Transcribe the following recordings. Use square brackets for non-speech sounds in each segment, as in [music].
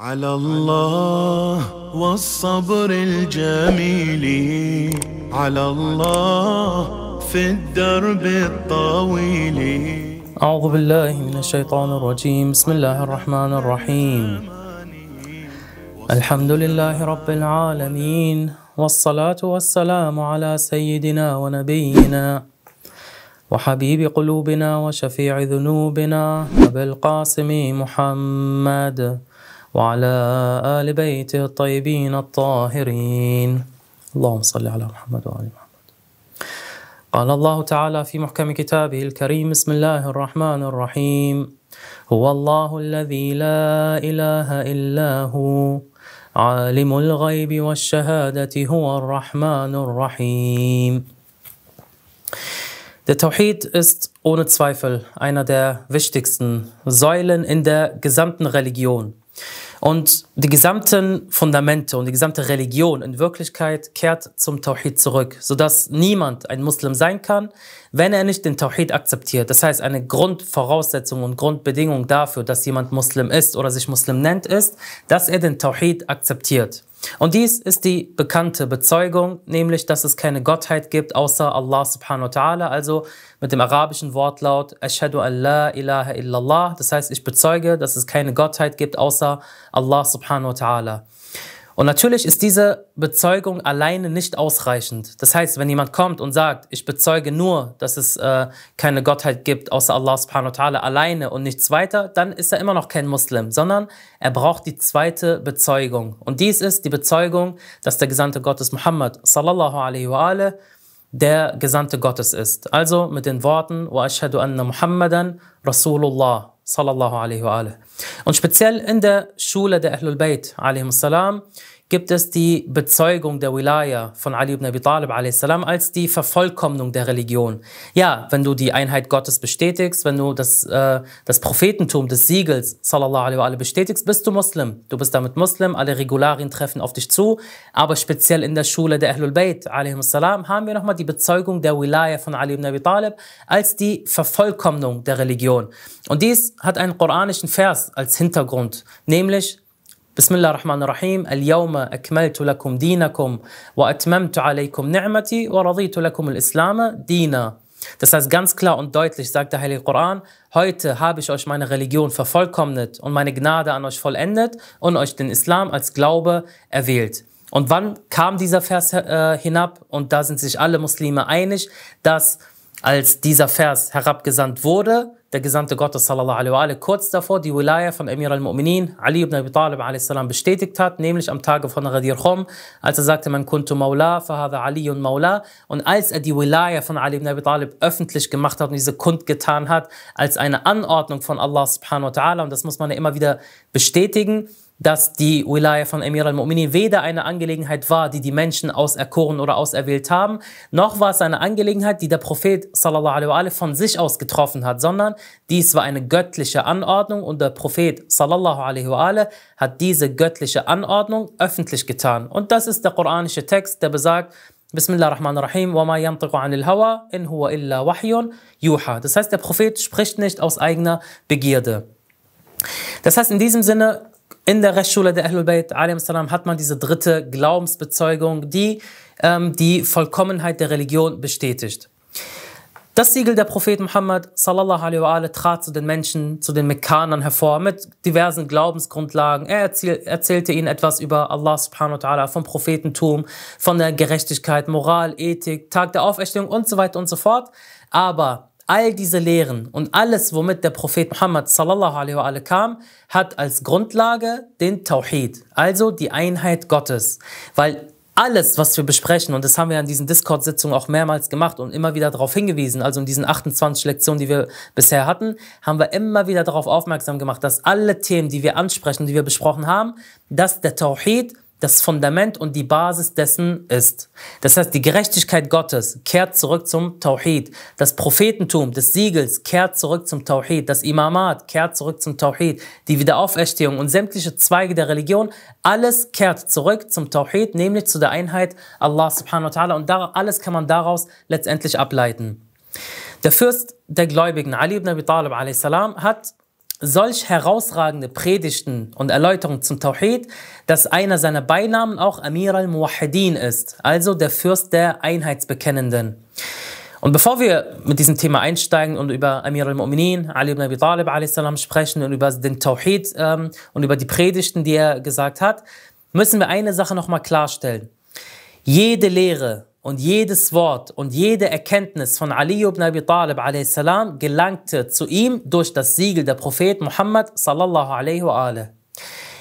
على الله والصبر الجميل على الله في الدرب الطويل أعوذ بالله من الشيطان الرجيم بسم الله الرحمن الرحيم الحمد لله رب العالمين والصلاة والسلام على سيدنا ونبينا وحبيب قلوبنا وشفيع ذنوبنا أبي القاسم محمد وعلى آل بيته الطيبين الطاهرين اللهم صل على محمد وآل محمد قال الله تعالى في محكم كتابه الكريم بسم الله الرحمن الرحيم هو الله الذي لا إله إلا هو عالم الغيب والشهادة هو الرحمن الرحيم Der Tawhid ist ohne Zweifel einer der wichtigsten Säulen in der gesamten Religion. Und die gesamten Fundamente und die gesamte Religion in Wirklichkeit kehrt zum Tawhid zurück, sodass niemand ein Muslim sein kann, wenn er nicht den Tawhid akzeptiert. Das heißt, eine Grundvoraussetzung und Grundbedingung dafür, dass jemand Muslim ist oder sich Muslim nennt, ist, dass er den Tawhid akzeptiert. Und dies ist die bekannte Bezeugung, nämlich, dass es keine Gottheit gibt, außer Allah subhanahu wa ta'ala, also mit dem arabischen Wortlaut, ashadu an la ilaha illallah, das heißt, ich bezeuge, dass es keine Gottheit gibt, außer Allah subhanahu wa ta'ala. Und natürlich ist diese Bezeugung alleine nicht ausreichend. Das heißt, wenn jemand kommt und sagt, ich bezeuge nur, dass es äh, keine Gottheit gibt außer Allah subhanahu wa ta'ala alleine und nichts weiter, dann ist er immer noch kein Muslim, sondern er braucht die zweite Bezeugung. Und dies ist die Bezeugung, dass der Gesandte Gottes Muhammad sallallahu alaihi wa alaihi, der Gesandte Gottes ist. Also mit den Worten, wa ashhadu anna Muhammadan Rasulullah. صلى الله عليه وآله. Und speziell in der Schule der Ahlul Bayt, عليهم السلام, gibt es die Bezeugung der Wilaya von Ali ibn Abi Talib a.s. als die Vervollkommnung der Religion. Ja, wenn du die Einheit Gottes bestätigst, wenn du das, äh, das Prophetentum des Siegels sallallahu alaihi wa alaihi, bestätigst, bist du Muslim. Du bist damit Muslim, alle Regularien treffen auf dich zu, aber speziell in der Schule der Ahlul Bayt salam haben wir nochmal die Bezeugung der Wilaya von Ali ibn Abi Talib als die Vervollkommnung der Religion. Und dies hat einen koranischen Vers als Hintergrund, nämlich بسم الله الرحمن الرحيم اليوم أكملت لكم دينكم وأتممت عليكم نعمتي ورضيت لكم الإسلام دينا Das heißt ganz klar und deutlich sagt der Heilige Koran, heute habe ich euch meine Religion vervollkommnet und meine Gnade an euch vollendet und euch den Islam als Glaube erwählt. Und wann kam dieser Vers äh, hinab? Und da sind sich alle Muslime einig, dass als dieser Vers herabgesandt wurde, der Gesandte Gottes sallallahu alaihi wa alaihi, kurz davor die Wilaya von Emir al-Mu'minin Ali ibn Abi Talib salam bestätigt hat, nämlich am Tage von Radir Khum, als er sagte, man kuntu Maula, fahada Ali und Maula. Und als er die Wilaya von Ali ibn Abi Talib öffentlich gemacht hat und diese kundgetan hat, als eine Anordnung von Allah subhanahu wa ta'ala, und das muss man ja immer wieder bestätigen, dass die Wilaya von Emir al-Mu'minin weder eine Angelegenheit war, die die Menschen auserkoren oder auserwählt haben, noch war es eine Angelegenheit, die der Prophet sallallahu alaihi von sich aus getroffen hat, sondern dies war eine göttliche Anordnung und der Prophet sallallahu alaihi hat diese göttliche Anordnung öffentlich getan. Und das ist der koranische Text, der besagt, Bismillah ar-Rahman ar-Rahim, wa ma yantiqu anil hawa, in huwa illa wahyun yuha. Das heißt, der Prophet spricht nicht aus eigener Begierde. Das heißt, in diesem Sinne in der Rechtsschule der Ahlul Bayt salam hat man diese dritte Glaubensbezeugung, die ähm, die Vollkommenheit der Religion bestätigt. Das Siegel der Prophet Muhammad sallallahu alaihi wa alaihi, trat zu den Menschen, zu den Mekkanern hervor mit diversen Glaubensgrundlagen. Er erzähl erzählte ihnen etwas über Allah subhanahu wa ta'ala, vom Prophetentum, von der Gerechtigkeit, Moral, Ethik, Tag der Auferstehung und so weiter und so fort. Aber All diese Lehren und alles, womit der Prophet Muhammad sallallahu alaihi kam, hat als Grundlage den Tawhid, also die Einheit Gottes. Weil alles, was wir besprechen, und das haben wir in diesen Discord-Sitzungen auch mehrmals gemacht und immer wieder darauf hingewiesen, also in diesen 28 Lektionen, die wir bisher hatten, haben wir immer wieder darauf aufmerksam gemacht, dass alle Themen, die wir ansprechen, die wir besprochen haben, dass der Tawhid das Fundament und die Basis dessen ist. Das heißt, die Gerechtigkeit Gottes kehrt zurück zum Tawhid. Das Prophetentum des Siegels kehrt zurück zum Tawhid. Das Imamat kehrt zurück zum Tawhid. Die Wiederauferstehung und sämtliche Zweige der Religion, alles kehrt zurück zum Tawhid, nämlich zu der Einheit Allah subhanahu wa ta'ala. Und da, alles kann man daraus letztendlich ableiten. Der Fürst der Gläubigen, Ali ibn Abi Talib a.s. hat solch herausragende Predigten und Erläuterungen zum Tawhid, dass einer seiner Beinamen auch Amir al-Muwahidin ist, also der Fürst der Einheitsbekennenden. Und bevor wir mit diesem Thema einsteigen und über Amir al-Mu'minin, Ali ibn Abi Talib salam, sprechen und über den Tawhid ähm, und über die Predigten, die er gesagt hat, müssen wir eine Sache nochmal klarstellen. Jede Lehre, und jedes Wort und jede Erkenntnis von Ali ibn Abi Talib a.s. gelangte zu ihm durch das Siegel der Prophet Muhammad sallallahu alaihi wa alaihi.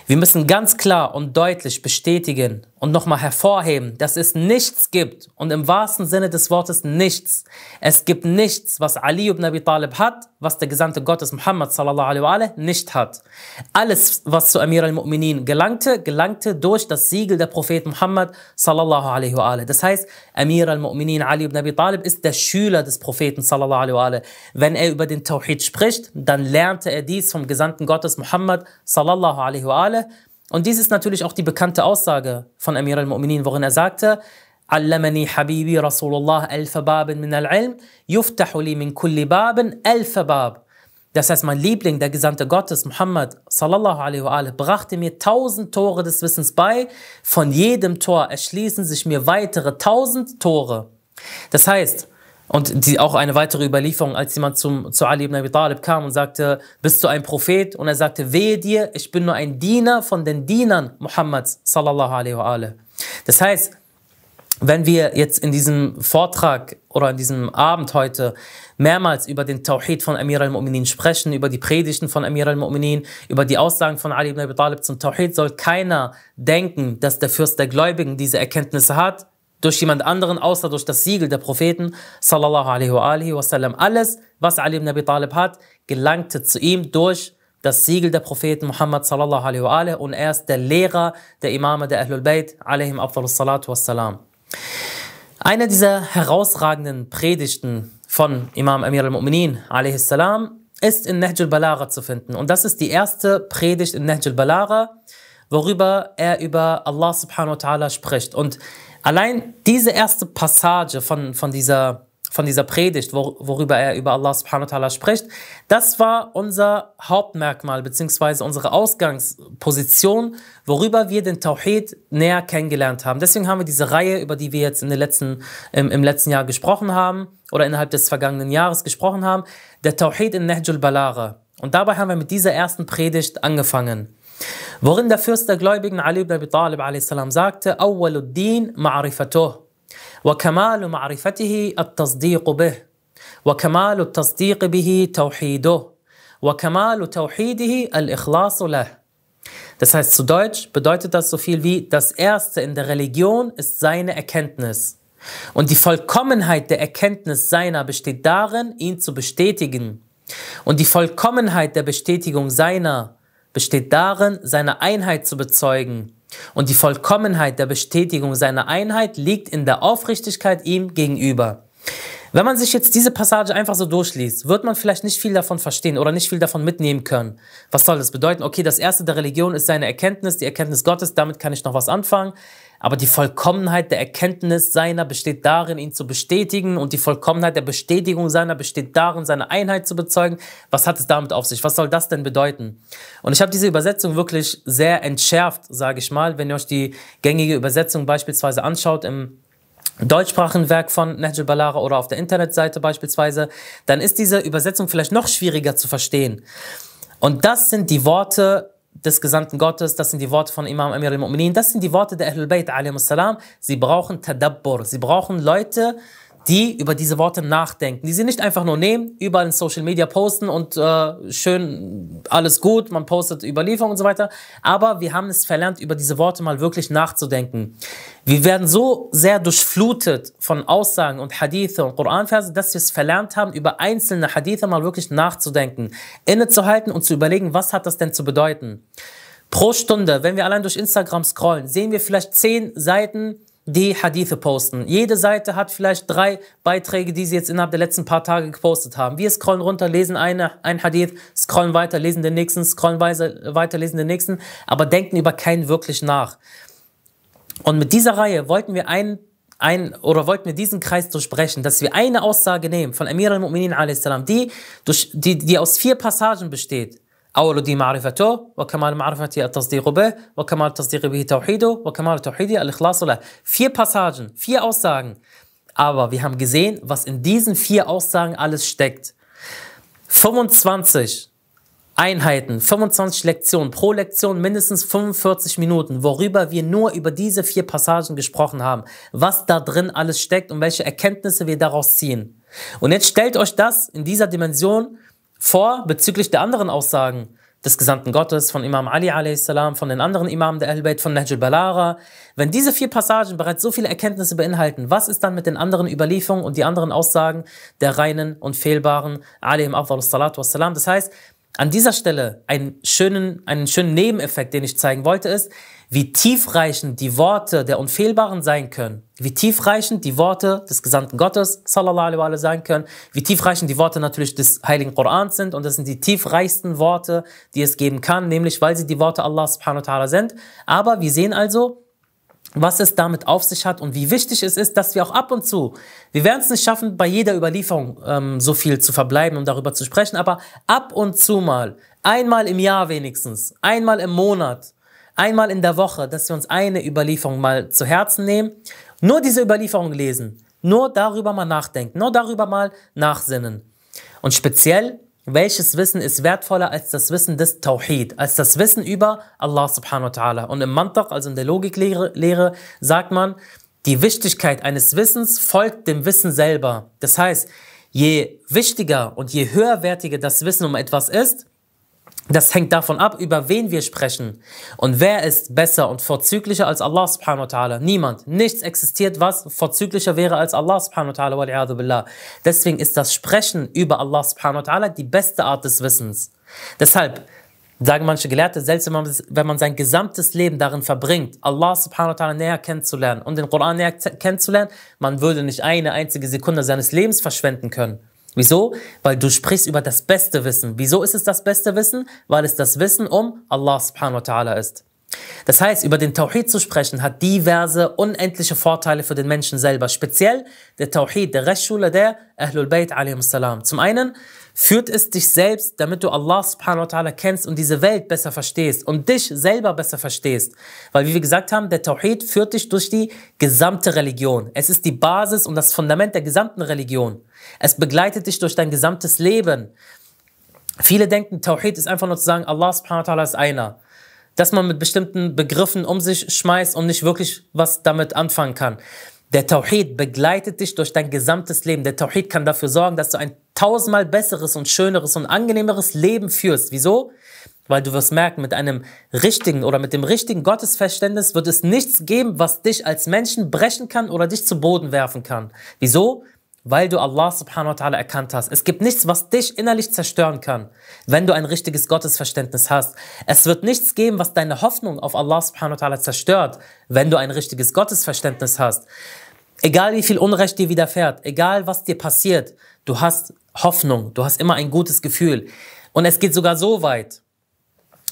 Wir müssen ganz klar und deutlich bestätigen und nochmal hervorheben, dass es nichts gibt und im wahrsten Sinne des Wortes nichts. Es gibt nichts, was Ali ibn Abi Talib hat, was der Gesandte Gottes Muhammad sallallahu alaihi nicht hat. Alles, was zu Amir al-Mu'minin gelangte, gelangte durch das Siegel der Prophet Muhammad sallallahu alaihi Das heißt, Amir al-Mu'minin Ali ibn Abi Talib ist der Schüler des Propheten sallallahu alaihi Wenn er über den Tawhid spricht, dann lernte er dies vom Gesandten Gottes Muhammad sallallahu alaihi Ta'ala. Und dies ist natürlich auch die bekannte Aussage von Amir al-Mu'minin, worin er sagte, علمني حبيبي رسول الله ألف باب من العلم يفتح لي من كل باب ألف باب Das heißt, mein Liebling, der Gesandte Gottes, Muhammad, sallallahu alaihi wa alaihi, brachte mir tausend Tore des Wissens bei. Von jedem Tor erschließen sich mir weitere tausend Tore. Das heißt, und die, auch eine weitere Überlieferung, als jemand zum, zu Ali ibn Abi Talib kam und sagte, bist du ein Prophet? Und er sagte, wehe dir, ich bin nur ein Diener von den Dienern Muhammads, sallallahu alaihi wa Das heißt, wenn wir jetzt in diesem Vortrag oder in diesem Abend heute mehrmals über den Tawhid von Amir al-Mu'minin sprechen, über die Predigten von Amir al-Mu'minin, über die Aussagen von Ali ibn Abi Talib zum Tawhid, soll keiner denken, dass der Fürst der Gläubigen diese Erkenntnisse hat, durch jemand anderen, außer durch das Siegel der Propheten, sallallahu alaihi wa alihi wasallam. Alles, was Ali ibn Abi Talib hat, gelangte zu ihm durch das Siegel der Propheten Muhammad sallallahu alaihi wa alihi und er ist der Lehrer der Imame der Ahlul Bayt, alaihim abdalus salatu wassalam. Eine dieser herausragenden Predigten von Imam Amir al-Mu'minin, alaihi salam, ist in Nahj al-Balagha zu finden. Und das ist die erste Predigt in Nahj al-Balagha, worüber er über Allah subhanahu wa ta'ala spricht. Und Allein diese erste Passage von, von, dieser, von dieser Predigt, worüber er über Allah subhanahu wa ta'ala spricht, das war unser Hauptmerkmal beziehungsweise unsere Ausgangsposition, worüber wir den Tawhid näher kennengelernt haben. Deswegen haben wir diese Reihe, über die wir jetzt in den letzten, im, im letzten Jahr gesprochen haben oder innerhalb des vergangenen Jahres gesprochen haben, der Tawhid in Nahjul Balara. Und dabei haben wir mit dieser ersten Predigt angefangen. Worin der Fürst der Gläubigen Ali ibn Abi Talib a.s. sagte, Awwaluddin ma'rifatuh, wa kamalu ma'rifatihi at-tasdiqu bih, wa kamalu at-tasdiqi bihi tawhiduh, wa kamalu tawhidihi al-ikhlasu lah. Das heißt zu Deutsch bedeutet das so viel wie das Erste in der Religion ist seine Erkenntnis. Und die Vollkommenheit der Erkenntnis seiner besteht darin, ihn zu bestätigen. Und die Vollkommenheit der Bestätigung seiner besteht darin, seine Einheit zu bezeugen. Und die Vollkommenheit der Bestätigung seiner Einheit liegt in der Aufrichtigkeit ihm gegenüber. Wenn man sich jetzt diese Passage einfach so durchliest, wird man vielleicht nicht viel davon verstehen oder nicht viel davon mitnehmen können. Was soll das bedeuten? Okay, das erste der Religion ist seine Erkenntnis, die Erkenntnis Gottes, damit kann ich noch was anfangen. Aber die Vollkommenheit der Erkenntnis seiner besteht darin, ihn zu bestätigen und die Vollkommenheit der Bestätigung seiner besteht darin, seine Einheit zu bezeugen. Was hat es damit auf sich? Was soll das denn bedeuten? Und ich habe diese Übersetzung wirklich sehr entschärft, sage ich mal. Wenn ihr euch die gängige Übersetzung beispielsweise anschaut im Deutschsprachenwerk von Najil Ballara oder auf der Internetseite beispielsweise, dann ist diese Übersetzung vielleicht noch schwieriger zu verstehen. Und das sind die Worte des Gesandten Gottes, das sind die Worte von Imam Amir al-Mu'minin, das sind die Worte der Ahlul Bayt, salam. Sie brauchen Tadabbur, sie brauchen Leute, die über diese Worte nachdenken, die sie nicht einfach nur nehmen, überall in Social Media posten und äh, schön alles gut, man postet Überlieferung und so weiter. Aber wir haben es verlernt, über diese Worte mal wirklich nachzudenken. Wir werden so sehr durchflutet von Aussagen und Hadithe und Koranverse, dass wir es verlernt haben, über einzelne Hadithe mal wirklich nachzudenken, innezuhalten und zu überlegen, was hat das denn zu bedeuten. Pro Stunde, wenn wir allein durch Instagram scrollen, sehen wir vielleicht zehn Seiten, die Hadithe posten. Jede Seite hat vielleicht drei Beiträge, die sie jetzt innerhalb der letzten paar Tage gepostet haben. Wir scrollen runter, lesen eine, ein Hadith, scrollen weiter, lesen den nächsten, scrollen weiter, lesen den nächsten, aber denken über keinen wirklich nach. Und mit dieser Reihe wollten wir einen ein, oder wollten wir diesen Kreis durchbrechen, dass wir eine Aussage nehmen von Amir al-Mu'minin a.s., die, durch, die, die aus vier Passagen besteht, أول دين معرفته وكمال معرفتي التصديق به وكمال التصديق به توحيده وكمال توحيدي الإخلاص له vier Passagen vier Aussagen aber wir haben gesehen was in diesen vier Aussagen alles steckt 25 Einheiten, 25 Lektionen, pro Lektion mindestens 45 Minuten, worüber wir nur über diese vier Passagen gesprochen haben, was da drin alles steckt und welche Erkenntnisse wir daraus ziehen. Und jetzt stellt euch das in dieser Dimension vor bezüglich der anderen Aussagen des Gesandten Gottes, von Imam Ali a.s., von den anderen Imamen der Ahlbayt, von Najib Balara. Wenn diese vier Passagen bereits so viele Erkenntnisse beinhalten, was ist dann mit den anderen Überlieferungen und die anderen Aussagen der reinen und fehlbaren alim salatu wassalam? Das heißt, an dieser Stelle einen schönen, einen schönen Nebeneffekt, den ich zeigen wollte, ist, wie tiefreichend die Worte der Unfehlbaren sein können, wie tiefreichend die Worte des gesamten Gottes sallallahu alaihi sein können, wie tiefreichend die Worte natürlich des heiligen Korans sind und das sind die tiefreichsten Worte, die es geben kann, nämlich weil sie die Worte Allah subhanahu wa ta'ala sind. Aber wir sehen also, was es damit auf sich hat und wie wichtig es ist, dass wir auch ab und zu, wir werden es nicht schaffen, bei jeder Überlieferung ähm, so viel zu verbleiben, um darüber zu sprechen, aber ab und zu mal, einmal im Jahr wenigstens, einmal im Monat, einmal in der Woche, dass wir uns eine Überlieferung mal zu Herzen nehmen, nur diese Überlieferung lesen, nur darüber mal nachdenken, nur darüber mal nachsinnen. Und speziell, welches Wissen ist wertvoller als das Wissen des Tawhid, als das Wissen über Allah subhanahu wa ta'ala. Und im Mantaq, also in der Logiklehre, Lehre, sagt man, die Wichtigkeit eines Wissens folgt dem Wissen selber. Das heißt, je wichtiger und je höherwertiger das Wissen um etwas ist, das hängt davon ab, über wen wir sprechen. Und wer ist besser und vorzüglicher als Allah subhanahu wa ta'ala? Niemand. Nichts existiert, was vorzüglicher wäre als Allah subhanahu wa ta'ala. Billah. Deswegen ist das Sprechen über Allah subhanahu wa ta'ala die beste Art des Wissens. Deshalb sagen manche Gelehrte, selbst wenn man, sein gesamtes Leben darin verbringt, Allah subhanahu wa ta'ala näher kennenzulernen und den Koran näher kennenzulernen, man würde nicht eine einzige Sekunde seines Lebens verschwenden können. Wieso? Weil du sprichst über das beste Wissen. Wieso ist es das beste Wissen? Weil es das Wissen um Allah subhanahu wa ta'ala ist. Das heißt, über den Tawhid zu sprechen, hat diverse unendliche Vorteile für den Menschen selber. Speziell der Tawhid, der Rechtsschule der Ahlul Bayt salam. Zum einen, Führt es dich selbst, damit du Allah subhanahu wa ta'ala kennst und diese Welt besser verstehst und dich selber besser verstehst. Weil wie wir gesagt haben, der Tawhid führt dich durch die gesamte Religion. Es ist die Basis und das Fundament der gesamten Religion. Es begleitet dich durch dein gesamtes Leben. Viele denken, Tawhid ist einfach nur zu sagen, Allah subhanahu wa ta'ala ist einer. Dass man mit bestimmten Begriffen um sich schmeißt und nicht wirklich was damit anfangen kann. Der Tawhid begleitet dich durch dein gesamtes Leben. Der Tawhid kann dafür sorgen, dass du ein tausendmal besseres und schöneres und angenehmeres Leben führst. Wieso? Weil du wirst merken, mit einem richtigen oder mit dem richtigen Gottesverständnis wird es nichts geben, was dich als Menschen brechen kann oder dich zu Boden werfen kann. Wieso? Weil du Allah subhanahu wa ta'ala erkannt hast. Es gibt nichts, was dich innerlich zerstören kann, wenn du ein richtiges Gottesverständnis hast. Es wird nichts geben, was deine Hoffnung auf Allah subhanahu wa ta'ala zerstört, wenn du ein richtiges Gottesverständnis hast. Egal wie viel Unrecht dir widerfährt, egal was dir passiert, Du hast Hoffnung, du hast immer ein gutes Gefühl. Und es geht sogar so weit,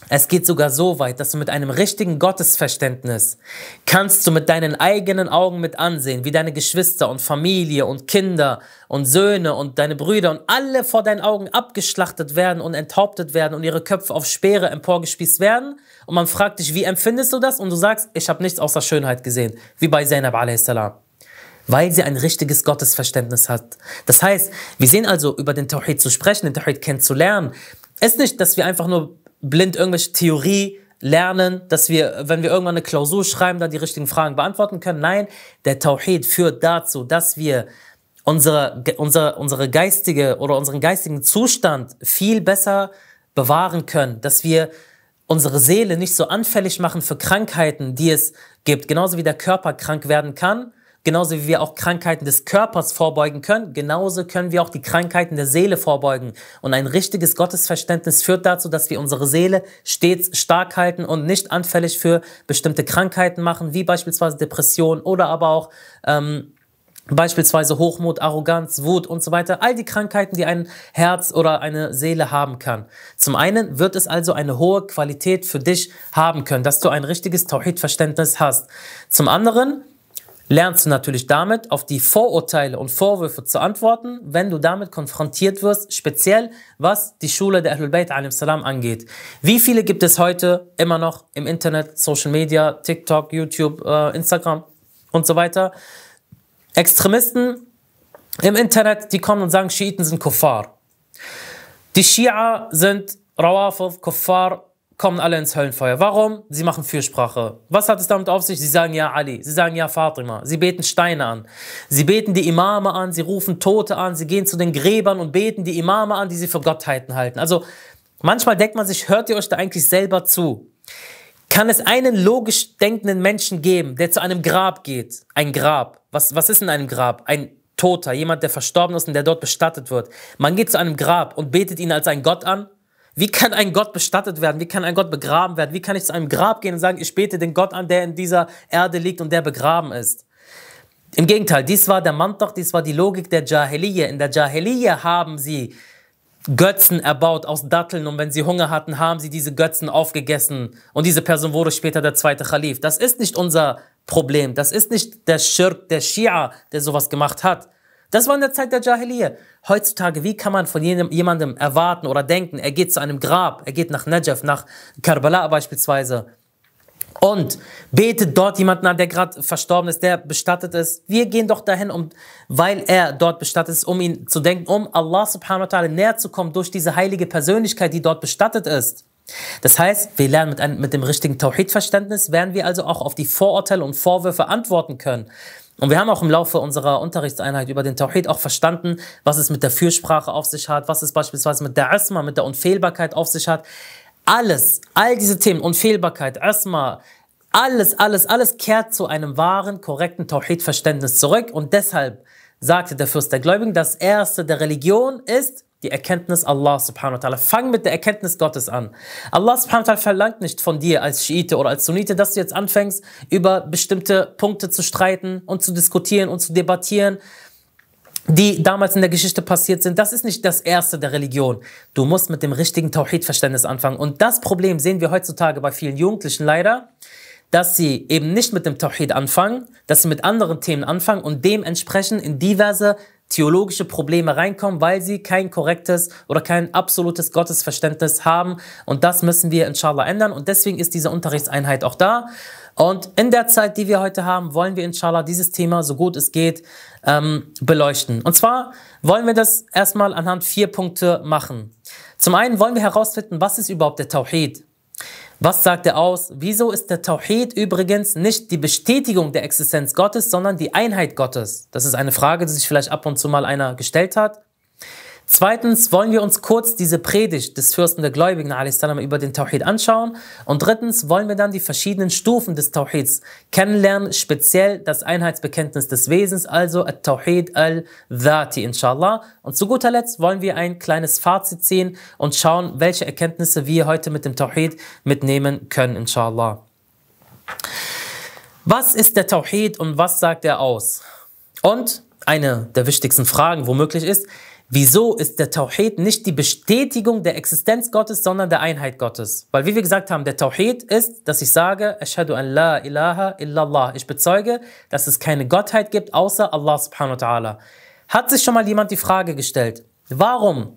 es geht sogar so weit, dass du mit einem richtigen Gottesverständnis kannst du mit deinen eigenen Augen mit ansehen, wie deine Geschwister und Familie und Kinder und Söhne und deine Brüder und alle vor deinen Augen abgeschlachtet werden und enthauptet werden und ihre Köpfe auf Speere emporgespießt werden. Und man fragt dich, wie empfindest du das? Und du sagst, ich habe nichts außer Schönheit gesehen, wie bei Zainab a.s weil sie ein richtiges Gottesverständnis hat. Das heißt, wir sehen also, über den Tawhid zu sprechen, den Tawhid kennenzulernen, ist nicht, dass wir einfach nur blind irgendwelche Theorie lernen, dass wir, wenn wir irgendwann eine Klausur schreiben, da die richtigen Fragen beantworten können. Nein, der Tawhid führt dazu, dass wir unsere, unsere, unsere geistige oder unseren geistigen Zustand viel besser bewahren können, dass wir unsere Seele nicht so anfällig machen für Krankheiten, die es gibt. Genauso wie der Körper krank werden kann, Genauso wie wir auch Krankheiten des Körpers vorbeugen können, genauso können wir auch die Krankheiten der Seele vorbeugen. Und ein richtiges Gottesverständnis führt dazu, dass wir unsere Seele stets stark halten und nicht anfällig für bestimmte Krankheiten machen, wie beispielsweise Depression oder aber auch ähm, beispielsweise Hochmut, Arroganz, Wut und so weiter, all die Krankheiten, die ein Herz oder eine Seele haben kann. Zum einen wird es also eine hohe Qualität für dich haben können, dass du ein richtiges Tawhid-Verständnis hast. Zum anderen lernst du natürlich damit, auf die Vorurteile und Vorwürfe zu antworten, wenn du damit konfrontiert wirst, speziell was die Schule der Ahlul Bayt salam angeht. Wie viele gibt es heute immer noch im Internet, Social Media, TikTok, YouTube, äh, Instagram und so weiter? Extremisten im Internet, die kommen und sagen, Schiiten sind Kuffar. Die Schia sind Rawafid, Kuffar, kommen alle ins Höllenfeuer. Warum? Sie machen Fürsprache. Was hat es damit auf sich? Sie sagen ja Ali, sie sagen ja Fatima, sie beten Steine an, sie beten die Imame an, sie rufen Tote an, sie gehen zu den Gräbern und beten die Imame an, die sie für Gottheiten halten. Also manchmal denkt man sich, hört ihr euch da eigentlich selber zu? Kann es einen logisch denkenden Menschen geben, der zu einem Grab geht? Ein Grab. Was, was ist in einem Grab? Ein Toter, jemand, der verstorben ist und der dort bestattet wird. Man geht zu einem Grab und betet ihn als ein Gott an, wie kann ein Gott bestattet werden? Wie kann ein Gott begraben werden? Wie kann ich zu einem Grab gehen und sagen, ich bete den Gott an, der in dieser Erde liegt und der begraben ist? Im Gegenteil, dies war der Mantoch, dies war die Logik der Jahiliyyah. In der Jahiliyyah haben sie Götzen erbaut aus Datteln und wenn sie Hunger hatten, haben sie diese Götzen aufgegessen und diese Person wurde später der zweite Khalif. Das ist nicht unser Problem. Das ist nicht der Schirk der Shia, der sowas gemacht hat. Das war in der Zeit der Jahiliyyah. Heutzutage, wie kann man von jedem, jemandem erwarten oder denken, er geht zu einem Grab, er geht nach Najaf, nach Karbala beispielsweise und betet dort jemanden an, der gerade verstorben ist, der bestattet ist. Wir gehen doch dahin, um, weil er dort bestattet ist, um ihn zu denken, um Allah subhanahu wa ta'ala näher zu kommen durch diese heilige Persönlichkeit, die dort bestattet ist. Das heißt, wir lernen mit, einem, mit dem richtigen Tawhid-Verständnis, werden wir also auch auf die Vorurteile und Vorwürfe antworten können. Und wir haben auch im Laufe unserer Unterrichtseinheit über den Tawhid auch verstanden, was es mit der Fürsprache auf sich hat, was es beispielsweise mit der Asma, mit der Unfehlbarkeit auf sich hat. Alles, all diese Themen, Unfehlbarkeit, Asma, alles, alles, alles kehrt zu einem wahren, korrekten Tawhid-Verständnis zurück. Und deshalb sagte der Fürst der Gläubigen, das Erste der Religion ist die Erkenntnis Allah subhanahu wa ta'ala. Fang mit der Erkenntnis Gottes an. Allah subhanahu wa ta'ala verlangt nicht von dir als Schiite oder als Sunnite, dass du jetzt anfängst, über bestimmte Punkte zu streiten und zu diskutieren und zu debattieren, die damals in der Geschichte passiert sind. Das ist nicht das Erste der Religion. Du musst mit dem richtigen tawhid verständnis anfangen. Und das Problem sehen wir heutzutage bei vielen Jugendlichen leider dass sie eben nicht mit dem Tawhid anfangen, dass sie mit anderen Themen anfangen und dementsprechend in diverse theologische Probleme reinkommen, weil sie kein korrektes oder kein absolutes Gottesverständnis haben. Und das müssen wir inshallah ändern. Und deswegen ist diese Unterrichtseinheit auch da. Und in der Zeit, die wir heute haben, wollen wir inshallah dieses Thema, so gut es geht, ähm, beleuchten. Und zwar wollen wir das erstmal anhand vier Punkte machen. Zum einen wollen wir herausfinden, was ist überhaupt der Tawhid? Was sagt er aus? Wieso ist der Tawhid übrigens nicht die Bestätigung der Existenz Gottes, sondern die Einheit Gottes? Das ist eine Frage, die sich vielleicht ab und zu mal einer gestellt hat. Zweitens wollen wir uns kurz diese Predigt des Fürsten der Gläubigen salam, über den Tawhid anschauen. Und drittens wollen wir dann die verschiedenen Stufen des Tawhids kennenlernen, speziell das Einheitsbekenntnis des Wesens, also Tawhid al-Dhati inshallah. Und zu guter Letzt wollen wir ein kleines Fazit ziehen und schauen, welche Erkenntnisse wir heute mit dem Tawhid mitnehmen können inshallah. Was ist der Tawhid und was sagt er aus? Und eine der wichtigsten Fragen womöglich ist, Wieso ist der Tawhid nicht die Bestätigung der Existenz Gottes, sondern der Einheit Gottes? Weil, wie wir gesagt haben, der Tawhid ist, dass ich sage, an la ilaha illallah. Ich bezeuge, dass es keine Gottheit gibt, außer Allah subhanahu wa ta'ala. Hat sich schon mal jemand die Frage gestellt, warum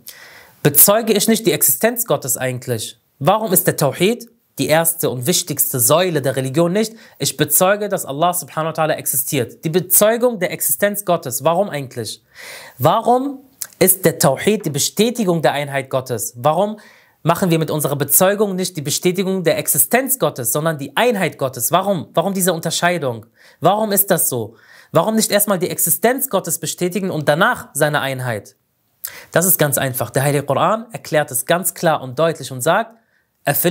bezeuge ich nicht die Existenz Gottes eigentlich? Warum ist der Tawhid die erste und wichtigste Säule der Religion nicht. Ich bezeuge, dass Allah subhanahu wa ta'ala existiert. Die Bezeugung der Existenz Gottes. Warum eigentlich? Warum ist der Tawhid die Bestätigung der Einheit Gottes. Warum machen wir mit unserer Bezeugung nicht die Bestätigung der Existenz Gottes, sondern die Einheit Gottes? Warum? Warum diese Unterscheidung? Warum ist das so? Warum nicht erstmal die Existenz Gottes bestätigen und danach seine Einheit? Das ist ganz einfach. Der Heilige Koran erklärt es ganz klar und deutlich und sagt, Gibt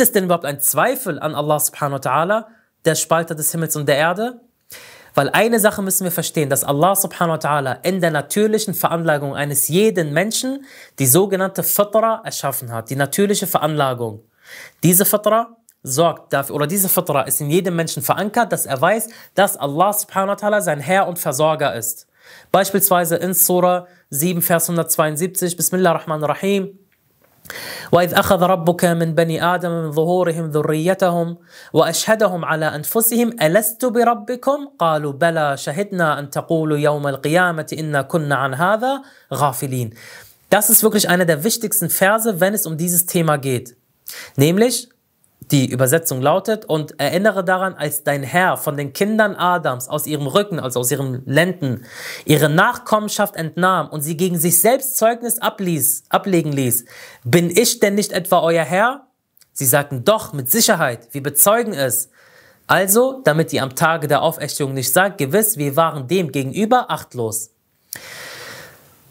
es denn überhaupt einen Zweifel an Allah subhanahu wa ta'ala, der Spalter des Himmels und der Erde? Weil eine Sache müssen wir verstehen, dass Allah subhanahu wa ta'ala in der natürlichen Veranlagung eines jeden Menschen die sogenannte Fatra erschaffen hat, die natürliche Veranlagung. Diese Fatra sorgt dafür, oder diese Fitra ist in jedem Menschen verankert, dass er weiß, dass Allah subhanahu wa ta'ala sein Herr und Versorger ist. Beispielsweise in Surah 7, Vers 172, Bismillah ar rahman ar rahim واذ اخذ ربك من بني ادم من ظهورهم ذريتهم واشهدهم على انفسهم الست بربكم قالوا بلى شهدنا ان تقولوا يوم القيامه انا كنا عن هذا غافلين Das ist wirklich einer der wichtigsten Verse, wenn es um dieses Thema geht. Nämlich, Die Übersetzung lautet, und erinnere daran, als dein Herr von den Kindern Adams aus ihrem Rücken, also aus ihren Lenden, ihre Nachkommenschaft entnahm und sie gegen sich selbst Zeugnis abließ, ablegen ließ. Bin ich denn nicht etwa euer Herr? Sie sagten, doch, mit Sicherheit, wir bezeugen es. Also, damit ihr am Tage der Auferstehung nicht sagt, gewiss, wir waren dem gegenüber achtlos.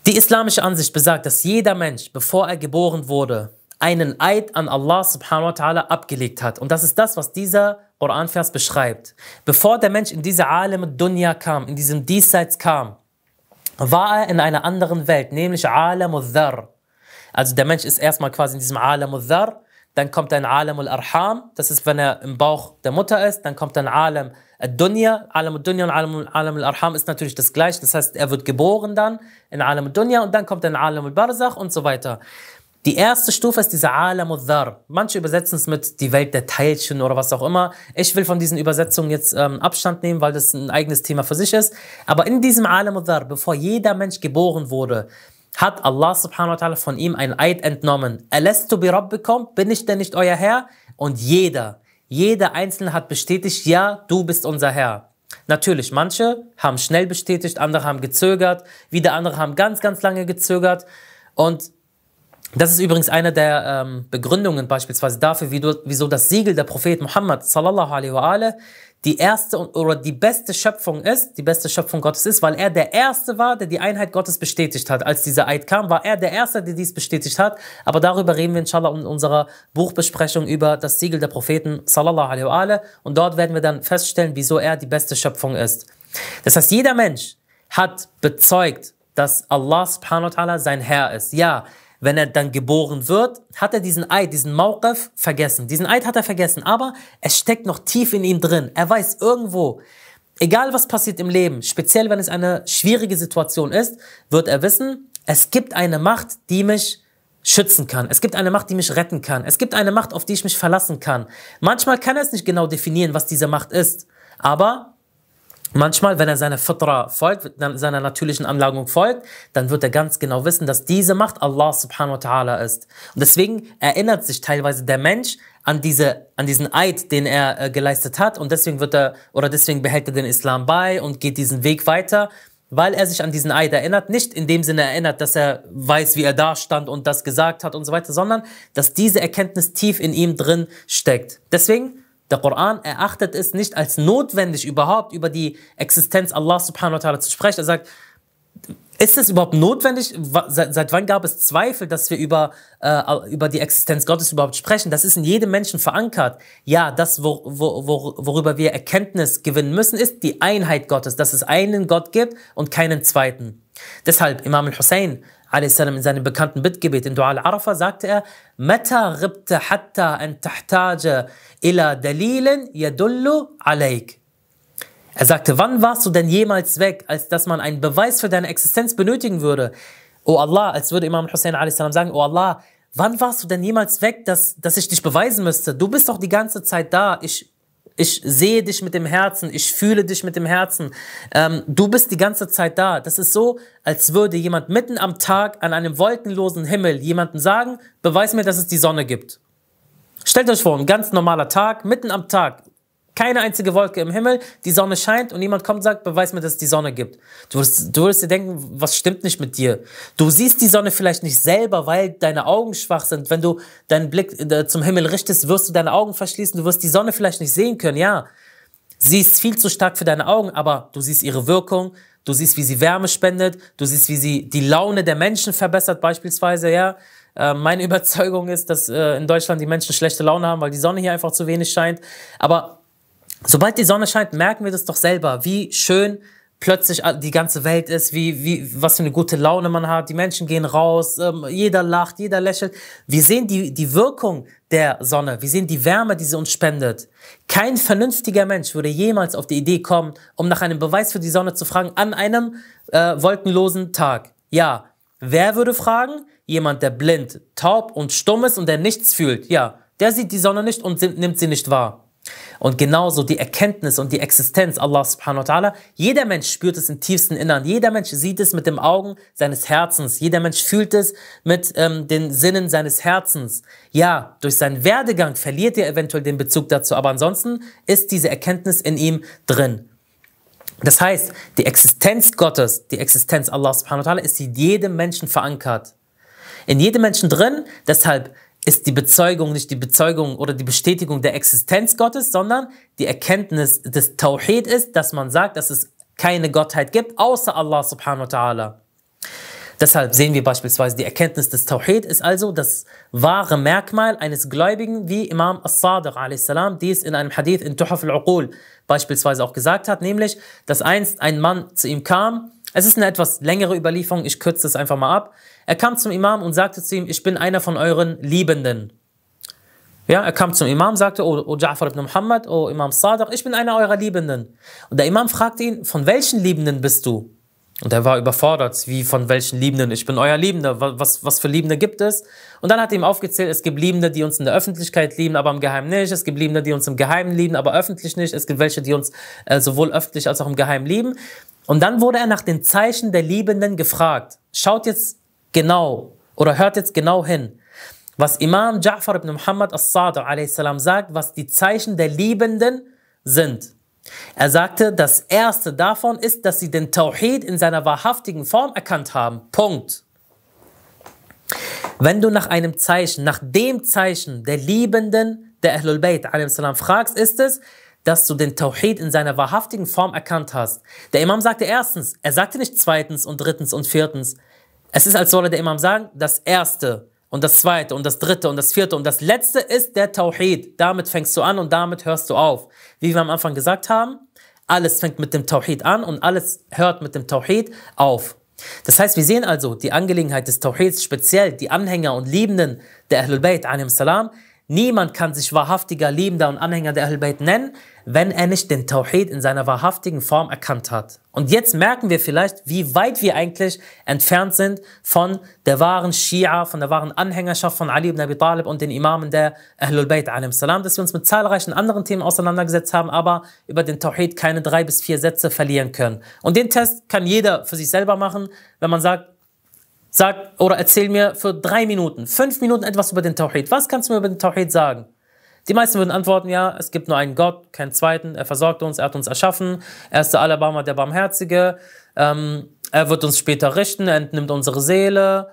Die islamische Ansicht besagt, dass jeder Mensch, bevor er geboren wurde, einen Eid an Allah subhanahu wa ta'ala abgelegt hat. Und das ist das, was dieser Koranvers beschreibt. Bevor der Mensch in diese Alam Dunya kam, in diesem Diesseits kam, war er in einer anderen Welt, nämlich Alam al-Dhar. Also der Mensch ist erstmal quasi in diesem Alam al-Dhar, dann kommt ein Alam al-Arham, das ist, wenn er im Bauch der Mutter ist, dann kommt ein Alam al-Dunya, Alam al-Dunya und Alam, al-Arham ist natürlich das gleiche, das heißt, er wird geboren dann in Alam al-Dunya und dann kommt ein Alam al-Barzakh und so weiter. Die erste Stufe ist dieser Alam diese dhar Manche übersetzen es mit die Welt der Teilchen oder was auch immer. Ich will von diesen Übersetzungen jetzt ähm, Abstand nehmen, weil das ein eigenes Thema für sich ist. Aber in diesem Alam al-Dhar, bevor jeder Mensch geboren wurde, hat Allah subhanahu wa ta'ala von ihm einen Eid entnommen. Alastu bi Rabbikum, bin ich denn nicht euer Herr? Und jeder, jeder Einzelne hat bestätigt, ja, du bist unser Herr. Natürlich, manche haben schnell bestätigt, andere haben gezögert, wieder andere haben ganz, ganz lange gezögert. Und das ist übrigens eine der ähm, Begründungen beispielsweise dafür, wie du, wieso das Siegel der Prophet Muhammad sallallahu alaihi wa die erste oder die beste Schöpfung ist, die beste Schöpfung Gottes ist, weil er der Erste war, der die Einheit Gottes bestätigt hat. Als dieser Eid kam, war er der Erste, der dies bestätigt hat. Aber darüber reden wir inshallah in unserer Buchbesprechung über das Siegel der Propheten sallallahu alaihi wa und dort werden wir dann feststellen, wieso er die beste Schöpfung ist. Das heißt, jeder Mensch hat bezeugt, dass Allah subhanahu wa ta'ala sein Herr ist. Ja, wenn er dann geboren wird, hat er diesen Eid, diesen Mauqaf vergessen. Diesen Eid hat er vergessen, aber es steckt noch tief in ihm drin. Er weiß irgendwo, egal was passiert im Leben, speziell wenn es eine schwierige Situation ist, wird er wissen, es gibt eine Macht, die mich schützen kann. Es gibt eine Macht, die mich retten kann. Es gibt eine Macht, auf die ich mich verlassen kann. Manchmal kann er es nicht genau definieren, was diese Macht ist. Aber Manchmal, wenn er seiner Fitra folgt, seiner natürlichen Anlagung folgt, dann wird er ganz genau wissen, dass diese Macht Allah subhanahu wa ta'ala ist. Und deswegen erinnert sich teilweise der Mensch an, diese, an diesen Eid, den er äh, geleistet hat. Und deswegen wird er, oder deswegen behält er den Islam bei und geht diesen Weg weiter, weil er sich an diesen Eid erinnert. Nicht in dem Sinne erinnert, dass er weiß, wie er da stand und das gesagt hat und so weiter, sondern dass diese Erkenntnis tief in ihm drin steckt. Deswegen, der Koran erachtet es nicht als notwendig, überhaupt über die Existenz Allah subhanahu wa ta'ala zu sprechen. Er sagt, ist es überhaupt notwendig? Seit, wann gab es Zweifel, dass wir über, äh, über die Existenz Gottes überhaupt sprechen? Das ist in jedem Menschen verankert. Ja, das, wo, wo, worüber wir Erkenntnis gewinnen müssen, ist die Einheit Gottes, dass es einen Gott gibt und keinen zweiten. Deshalb, Imam al-Hussein in seinem bekannten Bittgebet in Dua al arafa sagte er, Meta ribte hatta an tahtaja ila dalilen yadullu alaik. Er sagte, wann warst du denn jemals weg, als dass man einen Beweis für deine Existenz benötigen würde? O oh Allah, als würde Imam Hussein a.s. sagen, O oh Allah, wann warst du denn jemals weg, dass, dass ich dich beweisen müsste? Du bist doch die ganze Zeit da, ich ich sehe dich mit dem Herzen. Ich fühle dich mit dem Herzen. Ähm, du bist die ganze Zeit da. Das ist so, als würde jemand mitten am Tag an einem wolkenlosen Himmel jemanden sagen, beweis mir, dass es die Sonne gibt. Stellt euch vor, ein ganz normaler Tag, mitten am Tag, keine einzige Wolke im Himmel, die Sonne scheint und jemand kommt und sagt, beweis mir, dass es die Sonne gibt. Du würdest, du würdest dir denken, was stimmt nicht mit dir? Du siehst die Sonne vielleicht nicht selber, weil deine Augen schwach sind. Wenn du deinen Blick äh, zum Himmel richtest, wirst du deine Augen verschließen, du wirst die Sonne vielleicht nicht sehen können, ja. Sie ist viel zu stark für deine Augen, aber du siehst ihre Wirkung, du siehst, wie sie Wärme spendet, du siehst, wie sie die Laune der Menschen verbessert beispielsweise, ja. Äh, meine [laughs] Überzeugung ist, dass äh, in Deutschland die Menschen schlechte Laune haben, weil die Sonne hier einfach zu wenig scheint. Aber sobald die Sonne scheint, merken wir das doch selber, wie schön plötzlich die ganze Welt ist, wie, wie, was für eine gute Laune man hat, die Menschen gehen raus, ähm, jeder lacht, jeder lächelt. Wir sehen die, die Wirkung der Sonne, wir sehen die Wärme, die sie uns spendet. Kein vernünftiger Mensch würde jemals auf die Idee kommen, um nach einem Beweis für die Sonne zu fragen, an einem äh, wolkenlosen Tag. Ja, wer würde fragen? Jemand, der blind, taub und stumm ist und der nichts fühlt. Ja, der sieht die Sonne nicht und nimmt sie nicht wahr. Und genauso die Erkenntnis und die Existenz Allah subhanahu wa ta'ala, jeder Mensch spürt es im tiefsten Innern, jeder Mensch sieht es mit den Augen seines Herzens, jeder Mensch fühlt es mit ähm, den Sinnen seines Herzens. Ja, durch seinen Werdegang verliert er eventuell den Bezug dazu, aber ansonsten ist diese Erkenntnis in ihm drin. Das heißt, die Existenz Gottes, die Existenz Allah subhanahu wa ta'ala ist in jedem Menschen verankert. In jedem Menschen drin, deshalb ist die Bezeugung nicht die Bezeugung oder die Bestätigung der Existenz Gottes, sondern die Erkenntnis des Tawhid ist, dass man sagt, dass es keine Gottheit gibt, außer Allah subhanahu wa ta'ala. Deshalb sehen wir beispielsweise, die Erkenntnis des Tawhid ist also das wahre Merkmal eines Gläubigen, wie Imam As-Sadiq a.s. dies in einem Hadith in Tuhaf al-Uqul beispielsweise auch gesagt hat, nämlich, dass einst ein Mann zu ihm kam. Es ist eine etwas längere Überlieferung, ich kürze es einfach mal ab. Er kam zum Imam und sagte zu ihm, ich bin einer von euren Liebenden. Ja, er kam zum Imam, und sagte, o, oh, oh Ja'far ibn Muhammad, o oh, Imam Sadr, ich bin einer eurer Liebenden. Und der Imam fragte ihn, von welchen Liebenden bist du? Und er war überfordert, wie von welchen Liebenden? Ich bin euer Liebender, was, was für Liebende gibt es? Und dann hat er ihm aufgezählt, es gibt Liebende, die uns in der Öffentlichkeit lieben, aber im Geheimen nicht. Es gibt Liebende, die uns im Geheimen lieben, aber öffentlich nicht. Es gibt welche, die uns äh, sowohl öffentlich als auch im Geheimen lieben. Und dann wurde er nach den Zeichen der Liebenden gefragt. Schaut jetzt genau oder hört jetzt genau hin, was Imam Ja'far ibn Muhammad as sadr a.s. sagt, was die Zeichen der Liebenden sind. Er sagte, das erste davon ist, dass sie den Tawhid in seiner wahrhaftigen Form erkannt haben. Punkt. Wenn du nach einem Zeichen, nach dem Zeichen der Liebenden der Ahlul Bayt salam, fragst, ist es, dass du den Tawhid in seiner wahrhaftigen Form erkannt hast. Der Imam sagte erstens, er sagte nicht zweitens und drittens und viertens. Es ist, als solle der Imam sagen, das Erste und das Zweite und das Dritte und das Vierte und das Letzte ist der Tawhid. Damit fängst du an und damit hörst du auf. Wie wir am Anfang gesagt haben, alles fängt mit dem Tawhid an und alles hört mit dem Tawhid auf. Das heißt, wir sehen also die Angelegenheit des Tawhids speziell die Anhänger und Liebenden der Ahlul Bayt, salam, Niemand kann sich wahrhaftiger Liebender und Anhänger der Ahlbayt nennen, wenn er nicht den Tawhid in seiner wahrhaftigen Form erkannt hat. Und jetzt merken wir vielleicht, wie weit wir eigentlich entfernt sind von der wahren Shia, von der wahren Anhängerschaft von Ali ibn Abi Talib und den Imamen der Ahlul Bayt salam, dass wir uns mit zahlreichen anderen Themen auseinandergesetzt haben, aber über den Tawhid keine drei bis vier Sätze verlieren können. Und den Test kann jeder für sich selber machen, wenn man sagt, Sag oder erzähl mir für drei Minuten, fünf Minuten etwas über den Tawhid. Was kannst du mir über den Tawhid sagen? Die meisten würden antworten, ja, es gibt nur einen Gott, keinen zweiten, er versorgt uns, er hat uns erschaffen, er ist der Alabama, der Barmherzige, ähm, er wird uns später richten, er entnimmt unsere Seele.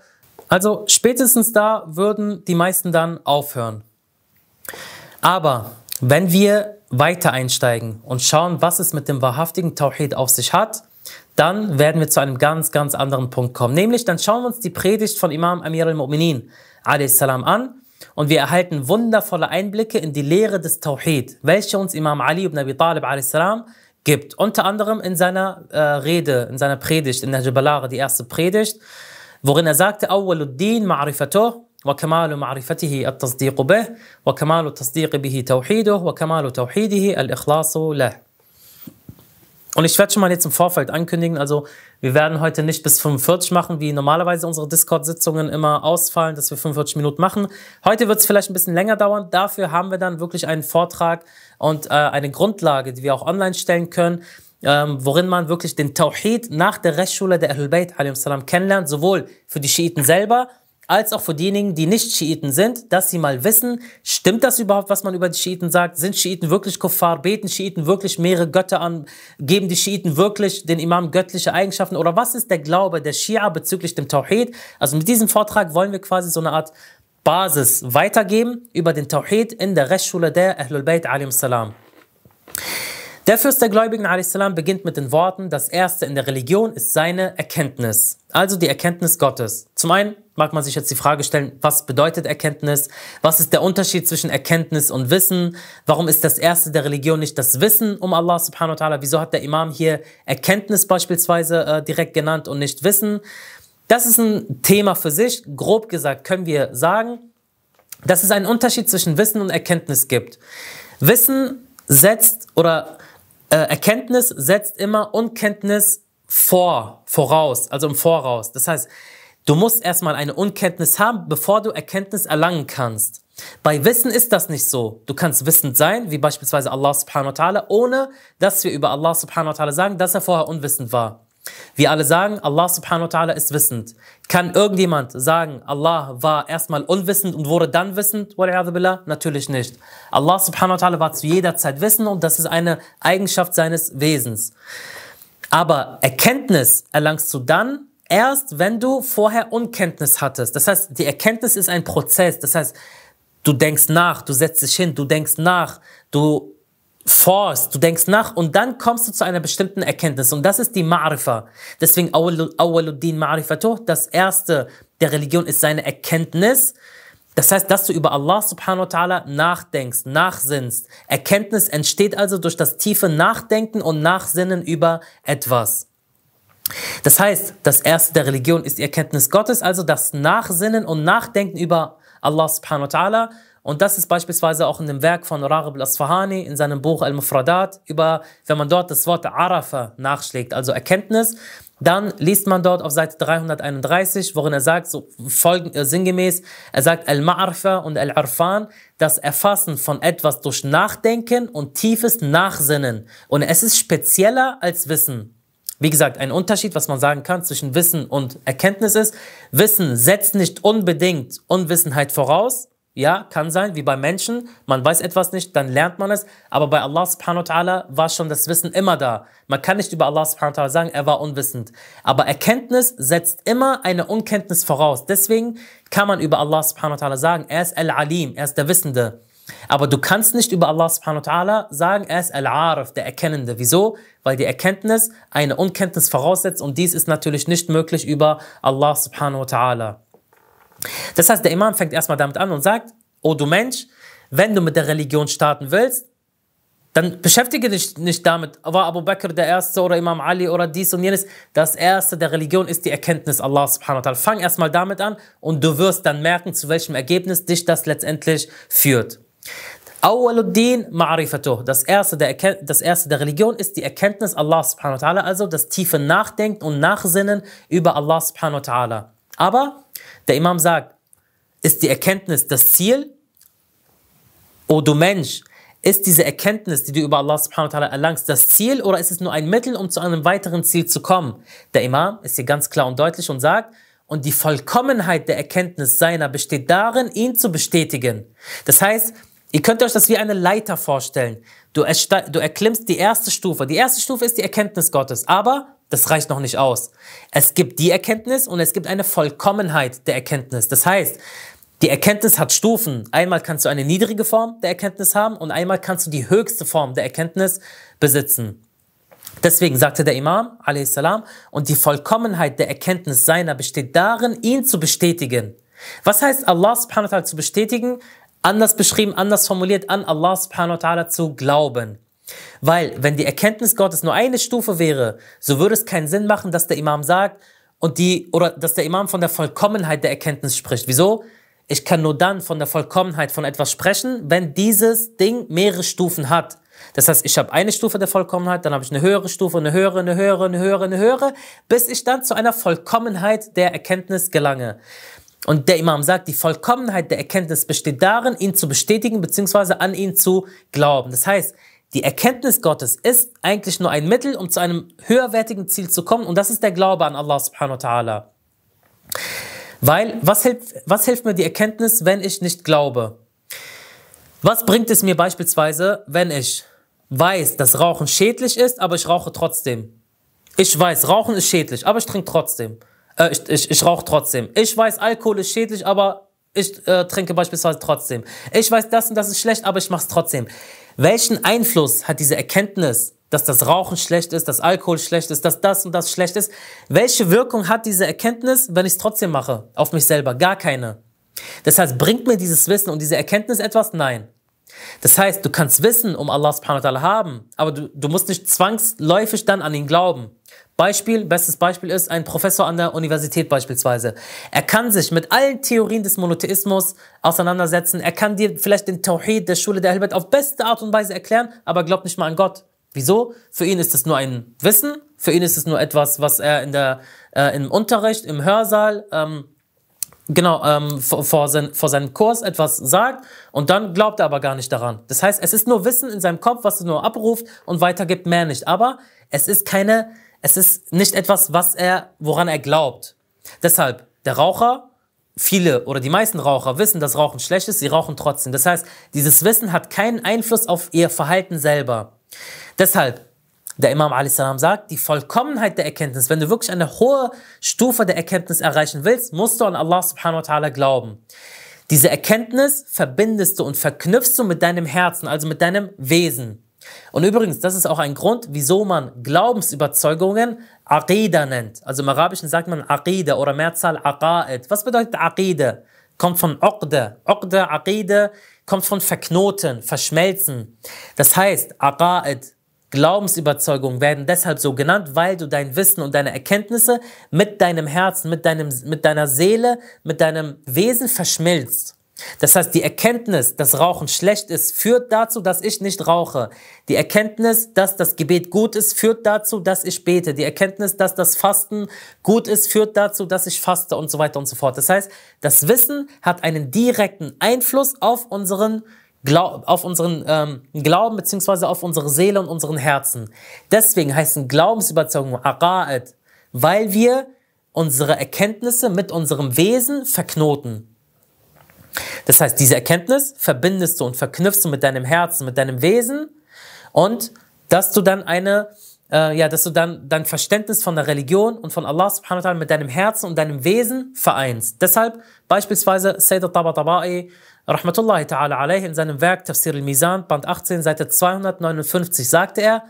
Also spätestens da würden die meisten dann aufhören. Aber wenn wir weiter einsteigen und schauen, was es mit dem wahrhaftigen Tawhid auf sich hat, dann werden wir zu einem ganz, ganz anderen Punkt kommen. Nämlich, dann schauen wir uns die Predigt von Imam Amir al-Mu'minin salam an und wir erhalten wundervolle Einblicke in die Lehre des Tawhid, welche uns Imam Ali ibn Abi Talib salam gibt. Unter anderem in seiner äh, Rede, in seiner Predigt, in der Jabalare, die erste Predigt, worin er sagte, Awwaluddin ma'rifatuh وكمال معرفته التصديق به وكمال التصديق به توحيده وكمال توحيده الإخلاص له und ich werde schon mal jetzt im Vorfeld ankündigen, also wir werden heute nicht bis 45 machen, wie normalerweise unsere Discord-Sitzungen immer ausfallen, dass wir 45 Minuten machen. Heute wird es vielleicht ein bisschen länger dauern. Dafür haben wir dann wirklich einen Vortrag und äh, eine Grundlage, die wir auch online stellen können, ähm, worin man wirklich den Tawhid nach der Rechtsschule der Ahlul Bayt salam kennenlernt, sowohl für die Schiiten selber als auch für diejenigen, die nicht Schiiten sind, dass sie mal wissen, stimmt das überhaupt, was man über die Schiiten sagt? Sind Schiiten wirklich Kuffar? Beten Schiiten wirklich mehrere Götter an? Geben die Schiiten wirklich den Imam göttliche Eigenschaften? Oder was ist der Glaube der Schia bezüglich dem Tawhid? Also mit diesem Vortrag wollen wir quasi so eine Art Basis weitergeben über den Tawhid in der Rechtsschule der Ahlul Bayt salam. Der Fürst der Gläubigen salam beginnt mit den Worten, das Erste in der Religion ist seine Erkenntnis, also die Erkenntnis Gottes. Zum einen mag man sich jetzt die Frage stellen, was bedeutet Erkenntnis? Was ist der Unterschied zwischen Erkenntnis und Wissen? Warum ist das erste der Religion nicht das Wissen um Allah subhanahu wa ta'ala? Wieso hat der Imam hier Erkenntnis beispielsweise äh, direkt genannt und nicht Wissen? Das ist ein Thema für sich. Grob gesagt können wir sagen, dass es einen Unterschied zwischen Wissen und Erkenntnis gibt. Wissen setzt oder äh, Erkenntnis setzt immer Unkenntnis vor, voraus, also im Voraus. Das heißt, Du musst erstmal eine Unkenntnis haben, bevor du Erkenntnis erlangen kannst. Bei Wissen ist das nicht so. Du kannst wissend sein, wie beispielsweise Allah subhanahu wa ta'ala, ohne dass wir über Allah subhanahu wa ta'ala sagen, dass er vorher unwissend war. Wir alle sagen, Allah subhanahu wa ta'ala ist wissend. Kann irgendjemand sagen, Allah war erstmal unwissend und wurde dann wissend? Billah? Natürlich nicht. Allah subhanahu wa ta'ala war zu jeder Zeit wissend und das ist eine Eigenschaft seines Wesens. Aber Erkenntnis erlangst du dann, erst, wenn du vorher Unkenntnis hattest. Das heißt, die Erkenntnis ist ein Prozess. Das heißt, du denkst nach, du setzt dich hin, du denkst nach, du forst, du denkst nach und dann kommst du zu einer bestimmten Erkenntnis. Und das ist die Ma'rifa. Deswegen Awaluddin Ma'rifatuh, das erste der Religion ist seine Erkenntnis. Das heißt, dass du über Allah subhanahu wa ta'ala nachdenkst, nachsinnst. Erkenntnis entsteht also durch das tiefe Nachdenken und Nachsinnen über etwas. Das heißt, das erste der Religion ist die Erkenntnis Gottes, also das Nachsinnen und Nachdenken über Allah subhanahu wa ta'ala. Und das ist beispielsweise auch in dem Werk von Raghib al-Asfahani, in seinem Buch Al-Mufradat, über, wenn man dort das Wort Arafa nachschlägt, also Erkenntnis, dann liest man dort auf Seite 331, worin er sagt, so folgend, äh, sinngemäß, er sagt Al-Ma'arfa und Al-Arfan, das Erfassen von etwas durch Nachdenken und tiefes Nachsinnen. Und es ist spezieller als Wissen. Wie gesagt, ein Unterschied, was man sagen kann zwischen Wissen und Erkenntnis ist, Wissen setzt nicht unbedingt Unwissenheit voraus. Ja, kann sein, wie bei Menschen. Man weiß etwas nicht, dann lernt man es. Aber bei Allah subhanahu wa ta'ala war schon das Wissen immer da. Man kann nicht über Allah subhanahu wa ta'ala sagen, er war unwissend. Aber Erkenntnis setzt immer eine Unkenntnis voraus. Deswegen kann man über Allah subhanahu wa ta'ala sagen, er ist Al-Alim, er ist der Wissende. Aber du kannst nicht über Allah subhanahu wa ta'ala sagen, er ist Al-Arif, der Erkennende. Wieso? Weil die Erkenntnis eine Unkenntnis voraussetzt und dies ist natürlich nicht möglich über Allah subhanahu wa ta'ala. Das heißt, der Imam fängt erstmal damit an und sagt, oh du Mensch, wenn du mit der Religion starten willst, dann beschäftige dich nicht damit, war Abu Bakr der Erste oder Imam Ali oder dies und jenes. Das Erste der Religion ist die Erkenntnis Allah subhanahu wa ta'ala. Fang erstmal damit an und du wirst dann merken, zu welchem Ergebnis dich das letztendlich führt. Awaluddin Ma'rifatuh. Das erste, der das erste der Religion ist die Erkenntnis Allah subhanahu wa ta'ala, also das tiefe Nachdenken und Nachsinnen über Allah subhanahu wa ta'ala. Aber der Imam sagt, ist die Erkenntnis das Ziel? O du Mensch, ist diese Erkenntnis, die du über Allah subhanahu wa ta'ala erlangst, das Ziel oder ist es nur ein Mittel, um zu einem weiteren Ziel zu kommen? Der Imam ist hier ganz klar und deutlich und sagt, und die Vollkommenheit der Erkenntnis seiner besteht darin, ihn zu bestätigen. Das heißt, Ihr könnt euch das wie eine Leiter vorstellen. Du, du erklimmst die erste Stufe. Die erste Stufe ist die Erkenntnis Gottes, aber das reicht noch nicht aus. Es gibt die Erkenntnis und es gibt eine Vollkommenheit der Erkenntnis. Das heißt, die Erkenntnis hat Stufen. Einmal kannst du eine niedrige Form der Erkenntnis haben und einmal kannst du die höchste Form der Erkenntnis besitzen. Deswegen sagte der Imam, salam, und die Vollkommenheit der Erkenntnis seiner besteht darin, ihn zu bestätigen. Was heißt Allah subhanahu wa ta'ala zu bestätigen? anders beschrieben, anders formuliert, an Allah subhanahu wa ta'ala zu glauben. Weil, wenn die Erkenntnis Gottes nur eine Stufe wäre, so würde es keinen Sinn machen, dass der Imam sagt, und die, oder dass der Imam von der Vollkommenheit der Erkenntnis spricht. Wieso? Ich kann nur dann von der Vollkommenheit von etwas sprechen, wenn dieses Ding mehrere Stufen hat. Das heißt, ich habe eine Stufe der Vollkommenheit, dann habe ich eine höhere Stufe, eine höhere, eine höhere, eine höhere, eine höhere, bis ich dann zu einer Vollkommenheit der Erkenntnis gelange. Und der Imam sagt, die Vollkommenheit der Erkenntnis besteht darin, ihn zu bestätigen bzw. an ihn zu glauben. Das heißt, die Erkenntnis Gottes ist eigentlich nur ein Mittel, um zu einem höherwertigen Ziel zu kommen. Und das ist der Glaube an Allah subhanahu wa ta'ala. Weil, was hilft, was hilft mir die Erkenntnis, wenn ich nicht glaube? Was bringt es mir beispielsweise, wenn ich weiß, dass Rauchen schädlich ist, aber ich rauche trotzdem? Ich weiß, Rauchen ist schädlich, aber ich trinke trotzdem. Äh, ich ich, ich rauche trotzdem. Ich weiß, Alkohol ist schädlich, aber ich äh, trinke beispielsweise trotzdem. Ich weiß, das und das ist schlecht, aber ich mache es trotzdem. Welchen Einfluss hat diese Erkenntnis, dass das Rauchen schlecht ist, dass Alkohol schlecht ist, dass das und das schlecht ist? Welche Wirkung hat diese Erkenntnis, wenn ich es trotzdem mache, auf mich selber? Gar keine. Das heißt, bringt mir dieses Wissen und diese Erkenntnis etwas? Nein. Das heißt, du kannst Wissen um Allah subhanahu wa ta'ala haben, aber du, du musst nicht zwangsläufig dann an ihn glauben. Beispiel, bestes Beispiel ist ein Professor an der Universität beispielsweise. Er kann sich mit allen Theorien des Monotheismus auseinandersetzen. Er kann dir vielleicht den Tawhid der Schule der Helbert auf beste Art und Weise erklären, aber glaubt nicht mal an Gott. Wieso? Für ihn ist es nur ein Wissen, für ihn ist es nur etwas, was er in der, äh, im Unterricht, im Hörsaal, ähm, genau, ähm, vor, vor, sein, vor seinem Kurs etwas sagt und dann glaubt er aber gar nicht daran. Das heißt, es ist nur Wissen in seinem Kopf, was er nur abruft und weitergibt, mehr nicht. Aber es ist keine es ist nicht etwas, was er, woran er glaubt. Deshalb, der Raucher, viele oder die meisten Raucher wissen, dass Rauchen schlecht ist, sie rauchen trotzdem. Das heißt, dieses Wissen hat keinen Einfluss auf ihr Verhalten selber. Deshalb, der Imam a.s. sagt, die Vollkommenheit der Erkenntnis, wenn du wirklich eine hohe Stufe der Erkenntnis erreichen willst, musst du an Allah subhanahu wa ta'ala glauben. Diese Erkenntnis verbindest du und verknüpfst du mit deinem Herzen, also mit deinem Wesen. Und übrigens, das ist auch ein Grund, wieso man Glaubensüberzeugungen Aqidah nennt. Also im Arabischen sagt man Aqidah oder Mehrzahl Aqa'id. Was bedeutet Aqidah? Kommt von Uqda. Uqda, Aqidah kommt von verknoten, verschmelzen. Das heißt, Aqa'id, Glaubensüberzeugungen werden deshalb so genannt, weil du dein Wissen und deine Erkenntnisse mit deinem Herzen, mit, deinem, mit deiner Seele, mit deinem Wesen verschmilzt. Das heißt, die Erkenntnis, dass Rauchen schlecht ist, führt dazu, dass ich nicht rauche. Die Erkenntnis, dass das Gebet gut ist, führt dazu, dass ich bete. Die Erkenntnis, dass das Fasten gut ist, führt dazu, dass ich faste und so weiter und so fort. Das heißt, das Wissen hat einen direkten Einfluss auf unseren Glaub, auf unseren ähm, Glauben beziehungsweise auf unsere Seele und unseren Herzen. Deswegen heißen Glaubensüberzeugungen Ara'at, weil wir unsere Erkenntnisse mit unserem Wesen verknoten. Das heißt, diese Erkenntnis verbindest du und verknüpfst du mit deinem Herzen, mit deinem Wesen und dass du dann eine, äh, ja, dass du dann dein Verständnis von der Religion und von Allah subhanahu wa ta'ala mit deinem Herzen und deinem Wesen vereinst. Deshalb beispielsweise Sayyid al-Tabatabai, rahmatullahi ta'ala alayhi, in seinem Werk Tafsir al-Mizan, Band 18, Seite 259, sagte er,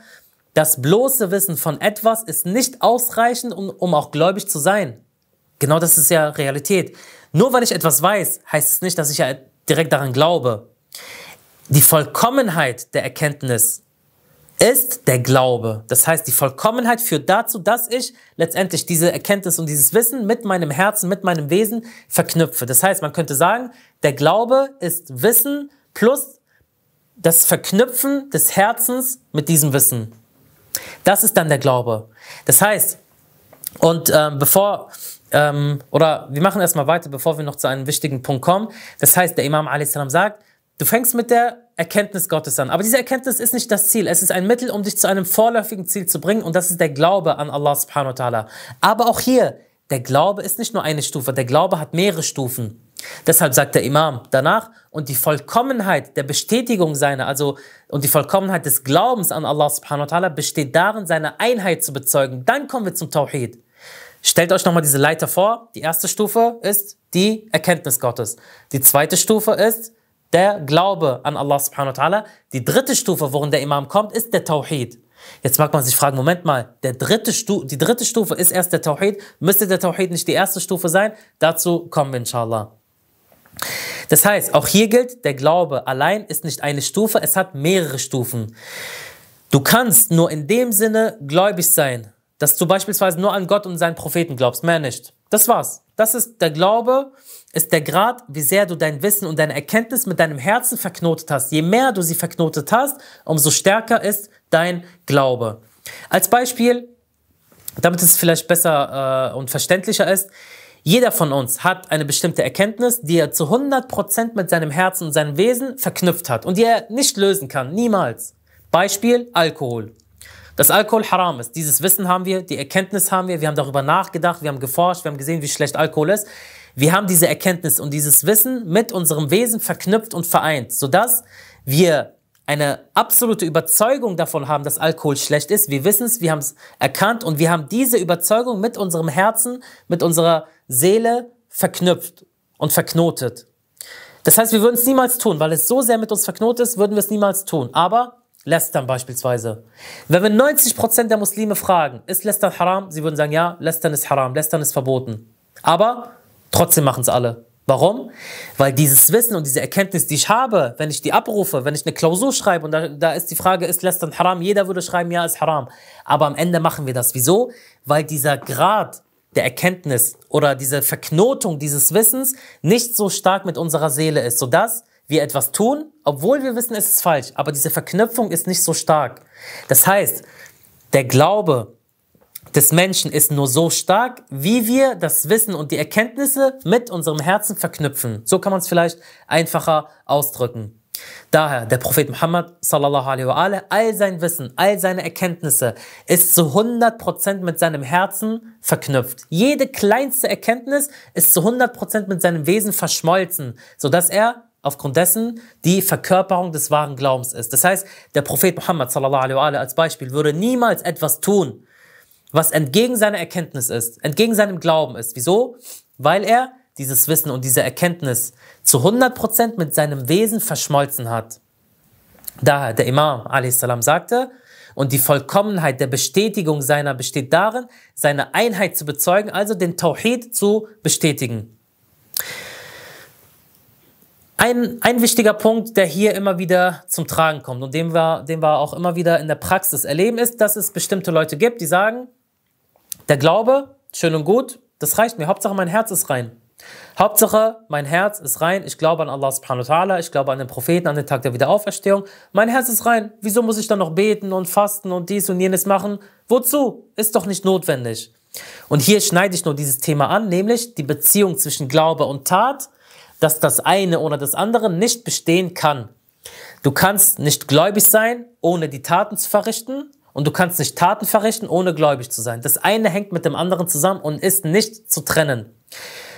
das bloße Wissen von etwas ist nicht ausreichend, um, um auch gläubig zu sein. Genau das ist ja Realität. Nur weil ich etwas weiß, heißt es nicht, dass ich ja direkt daran glaube. Die Vollkommenheit der Erkenntnis ist der Glaube. Das heißt, die Vollkommenheit führt dazu, dass ich letztendlich diese Erkenntnis und dieses Wissen mit meinem Herzen, mit meinem Wesen verknüpfe. Das heißt, man könnte sagen, der Glaube ist Wissen plus das Verknüpfen des Herzens mit diesem Wissen. Das ist dann der Glaube. Das heißt, und ähm, bevor ähm, oder wir machen erstmal weiter, bevor wir noch zu einem wichtigen Punkt kommen. Das heißt, der Imam a.s. sagt, du fängst mit der Erkenntnis Gottes an. Aber diese Erkenntnis ist nicht das Ziel. Es ist ein Mittel, um dich zu einem vorläufigen Ziel zu bringen und das ist der Glaube an Allah subhanahu wa ta'ala. Aber auch hier, der Glaube ist nicht nur eine Stufe, der Glaube hat mehrere Stufen. Deshalb sagt der Imam danach, und die Vollkommenheit der Bestätigung seiner, also und die Vollkommenheit des Glaubens an Allah subhanahu wa ta'ala besteht darin, seine Einheit zu bezeugen. Dann kommen wir zum Tawhid. Stellt euch nochmal diese Leiter vor. Die erste Stufe ist die Erkenntnis Gottes. Die zweite Stufe ist der Glaube an Allah subhanahu wa ta'ala. Die dritte Stufe, worin der Imam kommt, ist der Tawhid. Jetzt mag man sich fragen, Moment mal, der dritte die dritte Stufe ist erst der Tawhid. Müsste der Tawhid nicht die erste Stufe sein? Dazu kommen wir inshallah. Das heißt, auch hier gilt, der Glaube allein ist nicht eine Stufe, es hat mehrere Stufen. Du kannst nur in dem Sinne gläubig sein, dass du beispielsweise nur an Gott und seinen Propheten glaubst, mehr nicht. Das war's. Das ist der Glaube, ist der Grad, wie sehr du dein Wissen und deine Erkenntnis mit deinem Herzen verknotet hast. Je mehr du sie verknotet hast, umso stärker ist dein Glaube. Als Beispiel, damit es vielleicht besser äh, und verständlicher ist, jeder von uns hat eine bestimmte Erkenntnis, die er zu 100% mit seinem Herzen und seinem Wesen verknüpft hat und die er nicht lösen kann, niemals. Beispiel Alkohol dass Alkohol haram ist. Dieses Wissen haben wir, die Erkenntnis haben wir, wir haben darüber nachgedacht, wir haben geforscht, wir haben gesehen, wie schlecht Alkohol ist. Wir haben diese Erkenntnis und dieses Wissen mit unserem Wesen verknüpft und vereint, sodass wir eine absolute Überzeugung davon haben, dass Alkohol schlecht ist. Wir wissen es, wir haben es erkannt und wir haben diese Überzeugung mit unserem Herzen, mit unserer Seele verknüpft und verknotet. Das heißt, wir würden es niemals tun, weil es so sehr mit uns verknotet ist, würden wir es niemals tun. Aber Lästern beispielsweise. Wenn wir 90% der Muslime fragen, ist Lästern haram? Sie würden sagen, ja, Lästern ist haram, Lästern ist verboten. Aber trotzdem machen es alle. Warum? Weil dieses Wissen und diese Erkenntnis, die ich habe, wenn ich die abrufe, wenn ich eine Klausur schreibe und da, da ist die Frage, ist Lästern haram? Jeder würde schreiben, ja, ist haram. Aber am Ende machen wir das. Wieso? Weil dieser Grad der Erkenntnis oder diese Verknotung dieses Wissens nicht so stark mit unserer Seele ist, sodass wir etwas tun, obwohl wir wissen, es ist falsch. Aber diese Verknüpfung ist nicht so stark. Das heißt, der Glaube des Menschen ist nur so stark, wie wir das Wissen und die Erkenntnisse mit unserem Herzen verknüpfen. So kann man es vielleicht einfacher ausdrücken. Daher, der Prophet Muhammad sallallahu alaihi wa alaihi, all sein Wissen, all seine Erkenntnisse ist zu 100% mit seinem Herzen verknüpft. Jede kleinste Erkenntnis ist zu 100% mit seinem Wesen verschmolzen, sodass er aufgrund dessen die Verkörperung des wahren Glaubens ist. Das heißt, der Prophet Muhammad sallallahu alaihi wa als Beispiel würde niemals etwas tun, was entgegen seiner Erkenntnis ist, entgegen seinem Glauben ist. Wieso? Weil er dieses Wissen und diese Erkenntnis zu 100% mit seinem Wesen verschmolzen hat. Daher der Imam a.s. sagte, und die Vollkommenheit der Bestätigung seiner besteht darin, seine Einheit zu bezeugen, also den Tawhid zu bestätigen. Ein, ein wichtiger Punkt, der hier immer wieder zum Tragen kommt und den wir, den wir auch immer wieder in der Praxis erleben, ist, dass es bestimmte Leute gibt, die sagen, der Glaube, schön und gut, das reicht mir. Hauptsache, mein Herz ist rein. Hauptsache, mein Herz ist rein. Ich glaube an Allah subhanahu wa ta'ala. Ich glaube an den Propheten, an den Tag der Wiederauferstehung. Mein Herz ist rein. Wieso muss ich dann noch beten und fasten und dies und jenes machen? Wozu? Ist doch nicht notwendig. Und hier schneide ich nur dieses Thema an, nämlich die Beziehung zwischen Glaube und Tat dass das eine oder das andere nicht bestehen kann. Du kannst nicht gläubig sein, ohne die Taten zu verrichten. Und du kannst nicht Taten verrichten, ohne gläubig zu sein. Das eine hängt mit dem anderen zusammen und ist nicht zu trennen.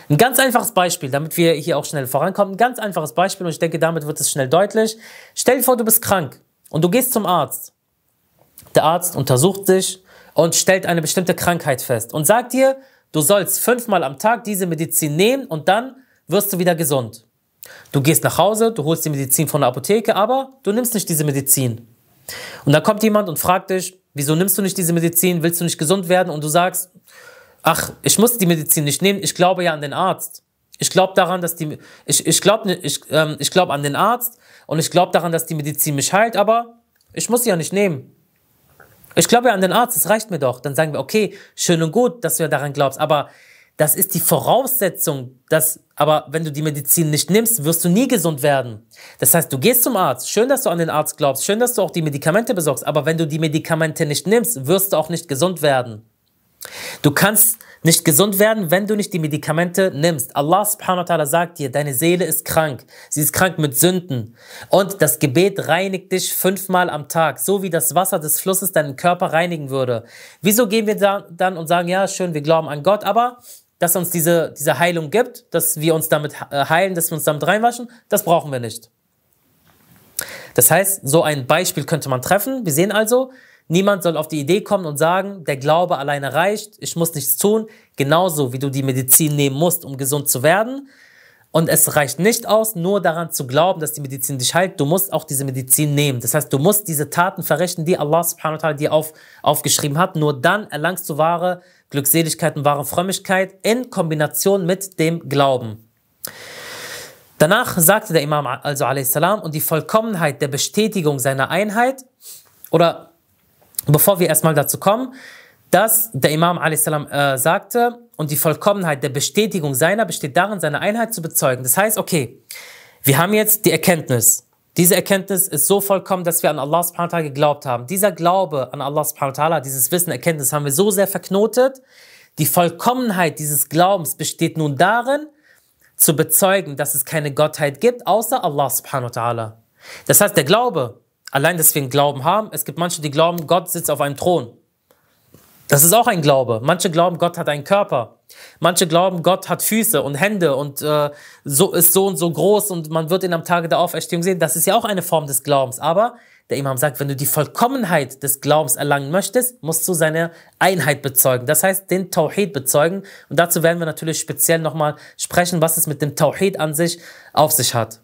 Ein ganz einfaches Beispiel, damit wir hier auch schnell vorankommen. Ein ganz einfaches Beispiel und ich denke, damit wird es schnell deutlich. Stell dir vor, du bist krank und du gehst zum Arzt. Der Arzt untersucht dich und stellt eine bestimmte Krankheit fest und sagt dir, du sollst fünfmal am Tag diese Medizin nehmen und dann wirst du wieder gesund. Du gehst nach Hause, du holst die Medizin von der Apotheke, aber du nimmst nicht diese Medizin. Und dann kommt jemand und fragt dich, wieso nimmst du nicht diese Medizin, willst du nicht gesund werden? Und du sagst, ach, ich muss die Medizin nicht nehmen, ich glaube ja an den Arzt. Ich glaube daran, dass die, ich, ich glaube ich, ähm, ich glaub an den Arzt und ich glaube daran, dass die Medizin mich heilt, aber ich muss sie ja nicht nehmen. Ich glaube ja an den Arzt, das reicht mir doch. Dann sagen wir, okay, schön und gut, dass du ja daran glaubst, aber das ist die Voraussetzung, dass, aber wenn du die Medizin nicht nimmst, wirst du nie gesund werden. Das heißt, du gehst zum Arzt. Schön, dass du an den Arzt glaubst. Schön, dass du auch die Medikamente besorgst. Aber wenn du die Medikamente nicht nimmst, wirst du auch nicht gesund werden. Du kannst nicht gesund werden, wenn du nicht die Medikamente nimmst. Allah subhanahu wa ta'ala sagt dir, deine Seele ist krank. Sie ist krank mit Sünden. Und das Gebet reinigt dich fünfmal am Tag, so wie das Wasser des Flusses deinen Körper reinigen würde. Wieso gehen wir dann und sagen, ja, schön, wir glauben an Gott, aber dass uns diese, diese Heilung gibt, dass wir uns damit äh, heilen, dass wir uns damit reinwaschen, das brauchen wir nicht. Das heißt, so ein Beispiel könnte man treffen. Wir sehen also, niemand soll auf die Idee kommen und sagen, der Glaube alleine reicht, ich muss nichts tun, genauso wie du die Medizin nehmen musst, um gesund zu werden. Und es reicht nicht aus, nur daran zu glauben, dass die Medizin dich heilt. Du musst auch diese Medizin nehmen. Das heißt, du musst diese Taten verrichten, die Allah subhanahu wa ta'ala dir auf, aufgeschrieben hat. Nur dann erlangst du wahre Glückseligkeit und wahre Frömmigkeit in Kombination mit dem Glauben. Danach sagte der Imam also salam und die Vollkommenheit der Bestätigung seiner Einheit, oder bevor wir erstmal dazu kommen, dass der Imam salam äh, sagte, und die Vollkommenheit der Bestätigung seiner besteht darin, seine Einheit zu bezeugen. Das heißt, okay, wir haben jetzt die Erkenntnis, diese Erkenntnis ist so vollkommen, dass wir an Allah subhanahu wa ta'ala geglaubt haben. Dieser Glaube an Allah subhanahu wa ta'ala, dieses Wissen, Erkenntnis haben wir so sehr verknotet. Die Vollkommenheit dieses Glaubens besteht nun darin, zu bezeugen, dass es keine Gottheit gibt, außer Allah subhanahu wa ta'ala. Das heißt, der Glaube, allein, dass wir einen Glauben haben, es gibt manche, die glauben, Gott sitzt auf einem Thron. Das ist auch ein Glaube. Manche glauben, Gott hat einen Körper. Manche glauben, Gott hat Füße und Hände und äh, so ist so und so groß und man wird ihn am Tage der Auferstehung sehen. Das ist ja auch eine Form des Glaubens. Aber der Imam sagt, wenn du die Vollkommenheit des Glaubens erlangen möchtest, musst du seine Einheit bezeugen. Das heißt, den Tawhid bezeugen. Und dazu werden wir natürlich speziell nochmal sprechen, was es mit dem Tawhid an sich auf sich hat.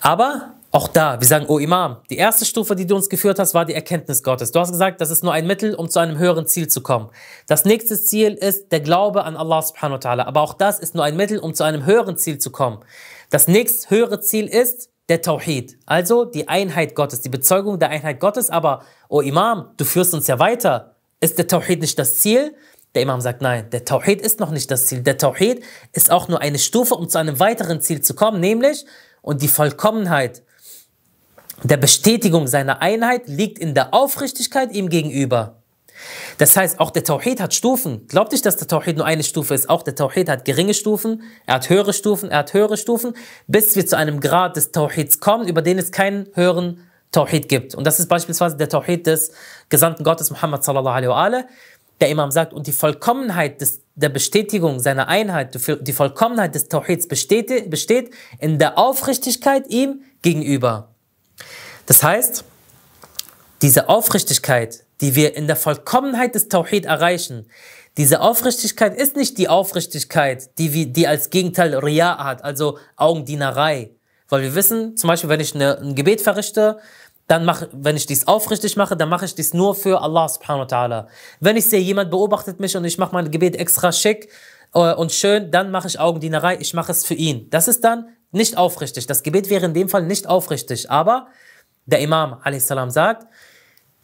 Aber auch da, wir sagen, oh Imam, die erste Stufe, die du uns geführt hast, war die Erkenntnis Gottes. Du hast gesagt, das ist nur ein Mittel, um zu einem höheren Ziel zu kommen. Das nächste Ziel ist der Glaube an Allah subhanahu wa ta'ala. Aber auch das ist nur ein Mittel, um zu einem höheren Ziel zu kommen. Das nächst höhere Ziel ist der Tawhid, also die Einheit Gottes, die Bezeugung der Einheit Gottes. Aber, oh Imam, du führst uns ja weiter. Ist der Tawhid nicht das Ziel? Der Imam sagt, nein, der Tawhid ist noch nicht das Ziel. Der Tawhid ist auch nur eine Stufe, um zu einem weiteren Ziel zu kommen, nämlich und die Vollkommenheit der Bestätigung seiner Einheit liegt in der Aufrichtigkeit ihm gegenüber. Das heißt, auch der Tawhid hat Stufen. Glaubt nicht, dass der Tawhid nur eine Stufe ist. Auch der Tawhid hat geringe Stufen, er hat höhere Stufen, er hat höhere Stufen, bis wir zu einem Grad des Tawhids kommen, über den es keinen höheren Tawhid gibt. Und das ist beispielsweise der Tawhid des Gesandten Gottes Muhammad sallallahu alaihi wa der Imam sagt, und die Vollkommenheit des, der Bestätigung seiner Einheit, die Vollkommenheit des Tawhids besteht, besteht in der Aufrichtigkeit ihm gegenüber. Das heißt, diese Aufrichtigkeit, die wir in der Vollkommenheit des Tawhid erreichen, diese Aufrichtigkeit ist nicht die Aufrichtigkeit, die, wir, die als Gegenteil Ria hat, also Augendienerei. Weil wir wissen, zum Beispiel, wenn ich eine, ein Gebet verrichte, dann mach, wenn ich dies aufrichtig mache, dann mache ich dies nur für Allah subhanahu wa ta'ala. Wenn ich sehe, jemand beobachtet mich und ich mache mein Gebet extra schick äh, und schön, dann mache ich Augendienerei, ich mache es für ihn. Das ist dann nicht aufrichtig. Das Gebet wäre in dem Fall nicht aufrichtig, aber der Imam a.s. sagt,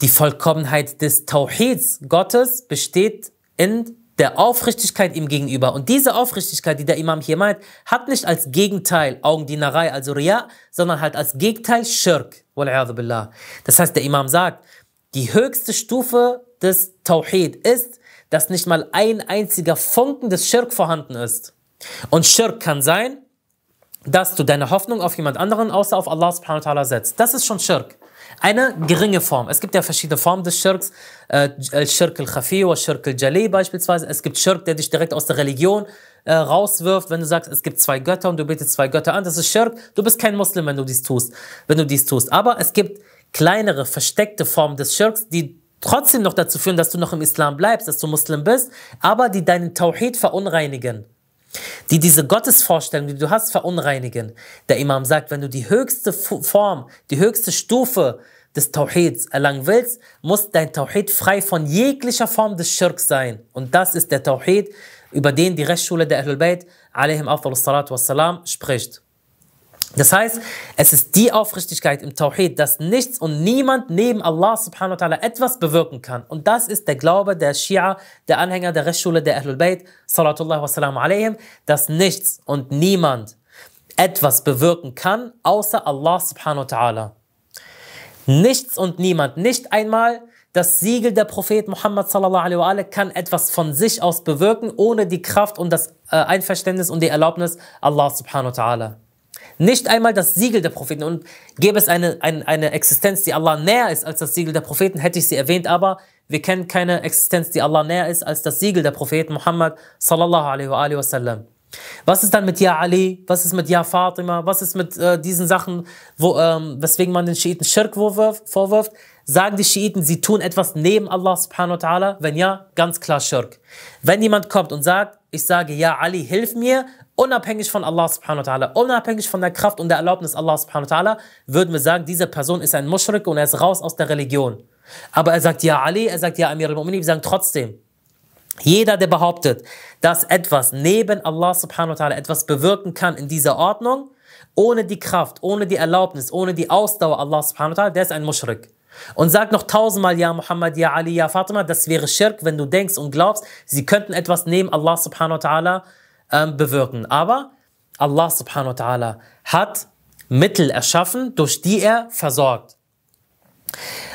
die Vollkommenheit des Tauhids Gottes besteht in der Aufrichtigkeit ihm gegenüber. Und diese Aufrichtigkeit, die der Imam hier meint, hat nicht als Gegenteil Augendienerei, also Riya, sondern halt als Gegenteil Schirk. Das heißt, der Imam sagt, die höchste Stufe des Tauhid ist, dass nicht mal ein einziger Funken des Schirk vorhanden ist. Und Schirk kann sein, dass du deine Hoffnung auf jemand anderen außer auf Allah subhanahu wa ta'ala setzt. Das ist schon Schirk. Eine geringe Form. Es gibt ja verschiedene Formen des Schirks. Äh, Schirk al-Khafi oder Schirk al-Jali beispielsweise. Es gibt Schirk, der dich direkt aus der Religion äh, rauswirft, wenn du sagst, es gibt zwei Götter und du betest zwei Götter an. Das ist Schirk. Du bist kein Muslim, wenn du dies tust. Wenn du dies tust. Aber es gibt kleinere, versteckte Formen des Schirks, die trotzdem noch dazu führen, dass du noch im Islam bleibst, dass du Muslim bist, aber die deinen Tawhid verunreinigen die diese Gottesvorstellung, die du hast, verunreinigen. Der Imam sagt, wenn du die höchste Form, die höchste Stufe des Tawhids erlangen willst, muss dein Tawhid frei von jeglicher Form des Schirks sein. Und das ist der Tawhid, über den die Rechtsschule der Ahlul Bayt, alaihim salatu wassalam, spricht. Das heißt, es ist die Aufrichtigkeit im Tawhid, dass nichts und niemand neben Allah subhanahu wa ta'ala etwas bewirken kann. Und das ist der Glaube der Shia, der Anhänger der Rechtsschule der Ahlul Bayt, salatullah wassalamu alayhim, dass nichts und niemand etwas bewirken kann, außer Allah subhanahu wa ta'ala. Nichts und niemand, nicht einmal das Siegel der Prophet Muhammad sallallahu alaihi wa kann etwas von sich aus bewirken, ohne die Kraft und das äh, Einverständnis und die Erlaubnis Allah subhanahu wa ta'ala nicht einmal das Siegel der Propheten. Und gäbe es eine, eine, eine Existenz, die Allah näher ist als das Siegel der Propheten, hätte ich sie erwähnt, aber wir kennen keine Existenz, die Allah näher ist als das Siegel der Propheten Muhammad sallallahu alaihi wa alaihi Was ist dann mit Ja Ali? Was ist mit Ja Fatima? Was ist mit äh, diesen Sachen, wo, ähm, weswegen man den Schiiten Schirk vorwirft? Sagen die Schiiten, sie tun etwas neben Allah subhanahu wa ta'ala? Wenn ja, ganz klar Schirk. Wenn jemand kommt und sagt, ich sage, ja Ali, hilf mir, unabhängig von Allah subhanahu wa ta'ala, unabhängig von der Kraft und der Erlaubnis Allah subhanahu wa ta'ala, würden wir sagen, diese Person ist ein Muschrik und er ist raus aus der Religion. Aber er sagt, ja Ali, er sagt, ja Amir al-Mu'minin, wir sagen trotzdem, jeder, der behauptet, dass etwas neben Allah subhanahu wa ta'ala etwas bewirken kann in dieser Ordnung, ohne die Kraft, ohne die Erlaubnis, ohne die Ausdauer Allah subhanahu wa ta'ala, der ist ein Muschrik. Und sag noch tausendmal Ja Muhammad, Ja Ali, Ja Fatima, das wäre Schirk, wenn du denkst und glaubst, sie könnten etwas neben Allah subhanahu wa ta'ala ähm, bewirken. Aber Allah subhanahu wa ta'ala hat Mittel erschaffen, durch die er versorgt.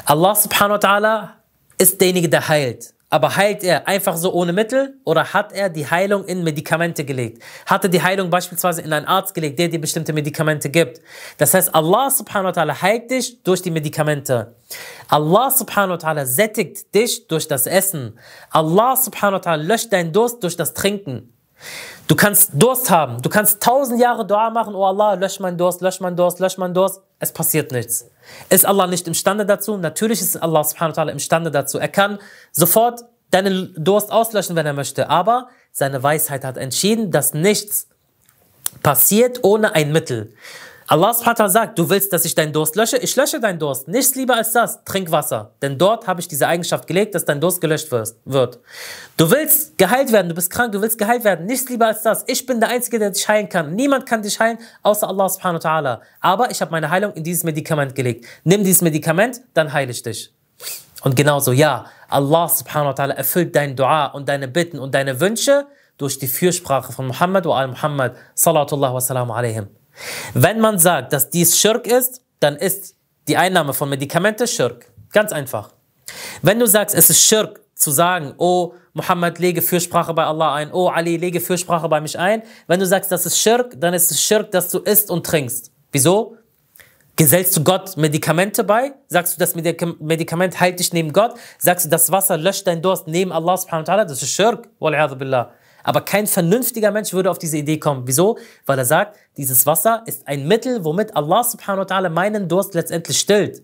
Allah subhanahu wa ta'ala ist derjenige, der heilt. Aber heilt er einfach so ohne Mittel oder hat er die Heilung in Medikamente gelegt? Hat er die Heilung beispielsweise in einen Arzt gelegt, der dir bestimmte Medikamente gibt? Das heißt, Allah subhanahu wa ta'ala heilt dich durch die Medikamente. Allah subhanahu wa ta'ala sättigt dich durch das Essen. Allah subhanahu wa ta'ala löscht deinen Durst durch das Trinken. Du kannst Durst haben. Du kannst tausend Jahre Dua machen. Oh Allah, lösch mein Durst, lösch mein Durst, lösch mein Durst. Es passiert nichts. Ist Allah nicht imstande dazu? Natürlich ist Allah subhanahu wa ta'ala imstande dazu. Er kann sofort deinen Durst auslöschen, wenn er möchte. Aber seine Weisheit hat entschieden, dass nichts passiert ohne ein Mittel. Allah SWT sagt, du willst, dass ich deinen Durst lösche? Ich lösche deinen Durst. Nichts lieber als das. Trink Wasser. Denn dort habe ich diese Eigenschaft gelegt, dass dein Durst gelöscht wird. Du willst geheilt werden. Du bist krank. Du willst geheilt werden. Nichts lieber als das. Ich bin der Einzige, der dich heilen kann. Niemand kann dich heilen, außer Allah subhanahu wa ta'ala. Aber ich habe meine Heilung in dieses Medikament gelegt. Nimm dieses Medikament, dann heile ich dich. Und genauso, ja, Allah subhanahu wa ta'ala erfüllt dein Dua und deine Bitten und deine Wünsche durch die Fürsprache von Muhammad wa al-Muhammad sallallahu wa salam alaihim. Wenn man sagt, dass dies Schirk ist, dann ist die Einnahme von Medikamenten Schirk. Ganz einfach. Wenn du sagst, es ist Schirk zu sagen, oh Muhammad, lege Fürsprache bei Allah ein, oh Ali, lege Fürsprache bei mich ein. Wenn du sagst, das ist Schirk, dann ist es Schirk, dass du isst und trinkst. Wieso? Gesellst du Gott Medikamente bei? Sagst du, das Medikament heilt dich neben Gott? Sagst du, das Wasser löscht deinen Durst neben Allah subhanahu wa ta'ala? Das ist Schirk, billah. Aber kein vernünftiger Mensch würde auf diese Idee kommen. Wieso? Weil er sagt, dieses Wasser ist ein Mittel, womit Allah subhanahu wa ta'ala meinen Durst letztendlich stillt.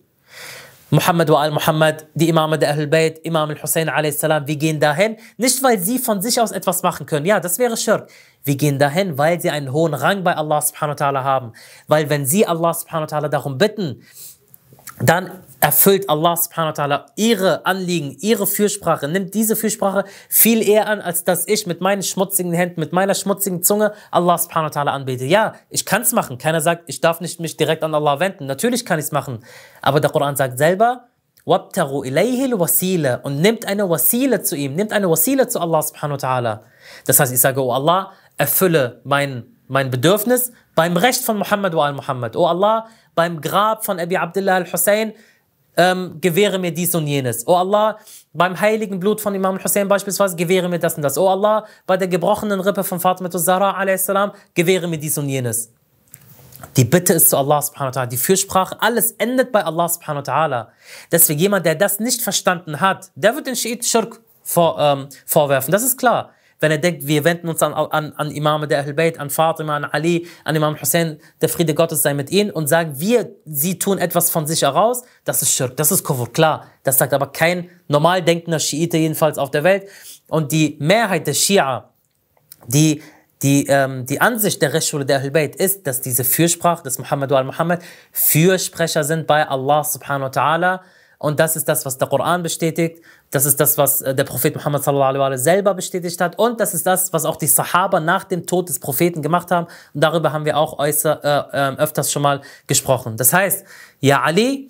Muhammad wa al-Muhammad, die Imame der ahl Bayt, Imam al-Hussein a.s., wir gehen dahin, nicht weil sie von sich aus etwas machen können. Ja, das wäre Schirk. Wir gehen dahin, weil sie einen hohen Rang bei Allah subhanahu wa ta'ala haben. Weil wenn sie Allah subhanahu wa ta'ala darum bitten, dann erfüllt Allah subhanahu wa ta'ala ihre Anliegen, ihre Fürsprache, nimmt diese Fürsprache viel eher an, als dass ich mit meinen schmutzigen Händen, mit meiner schmutzigen Zunge Allah subhanahu wa ta'ala anbete. Ja, ich kann es machen. Keiner sagt, ich darf nicht mich direkt an Allah wenden. Natürlich kann ich es machen. Aber der Koran sagt selber, wabtaru إِلَيْهِ الْوَسِيلَ und nimmt eine Wasile zu ihm, nimmt eine Wasile zu Allah subhanahu wa ta'ala. Das heißt, ich sage, oh Allah, erfülle meinen mein Bedürfnis beim Recht von Muhammad wa al-Muhammad. O Allah, beim Grab von Abi Abdullah al-Hussein ähm, gewähre mir dies und jenes. O Allah, beim heiligen Blut von Imam Hussein beispielsweise, gewähre mir das und das. O Allah, bei der gebrochenen Rippe von Fatima al Zahra a.s. gewähre mir dies und jenes. Die Bitte ist zu Allah subhanahu wa ta'ala. Die Fürsprache, alles endet bei Allah subhanahu wa ta'ala. Deswegen jemand, der das nicht verstanden hat, der wird den Schiiten Schirk vor, ähm, vorwerfen. Das ist klar wenn er denkt, wir wenden uns an, an, an Imame der Ahlbayt, an Fatima, an Ali, an Imam Hussein, der Friede Gottes sei mit ihnen und sagen, wir, sie tun etwas von sich heraus, das ist Schirk, das ist Kufur, klar. Das sagt aber kein normal denkender Schiite jedenfalls auf der Welt. Und die Mehrheit der Schia, die die, ähm, die Ansicht der Reschule der Ahlbayt ist, dass diese Fürsprache des Muhammad al-Muhammad Fürsprecher sind bei Allah subhanahu wa ta'ala und das ist das, was der Koran bestätigt. Das ist das, was äh, der Prophet Muhammad sallallahu alaihi selber bestätigt hat. Und das ist das, was auch die Sahaba nach dem Tod des Propheten gemacht haben. Und darüber haben wir auch äußer, äh, ähm, öfters schon mal gesprochen. Das heißt, ja Ali,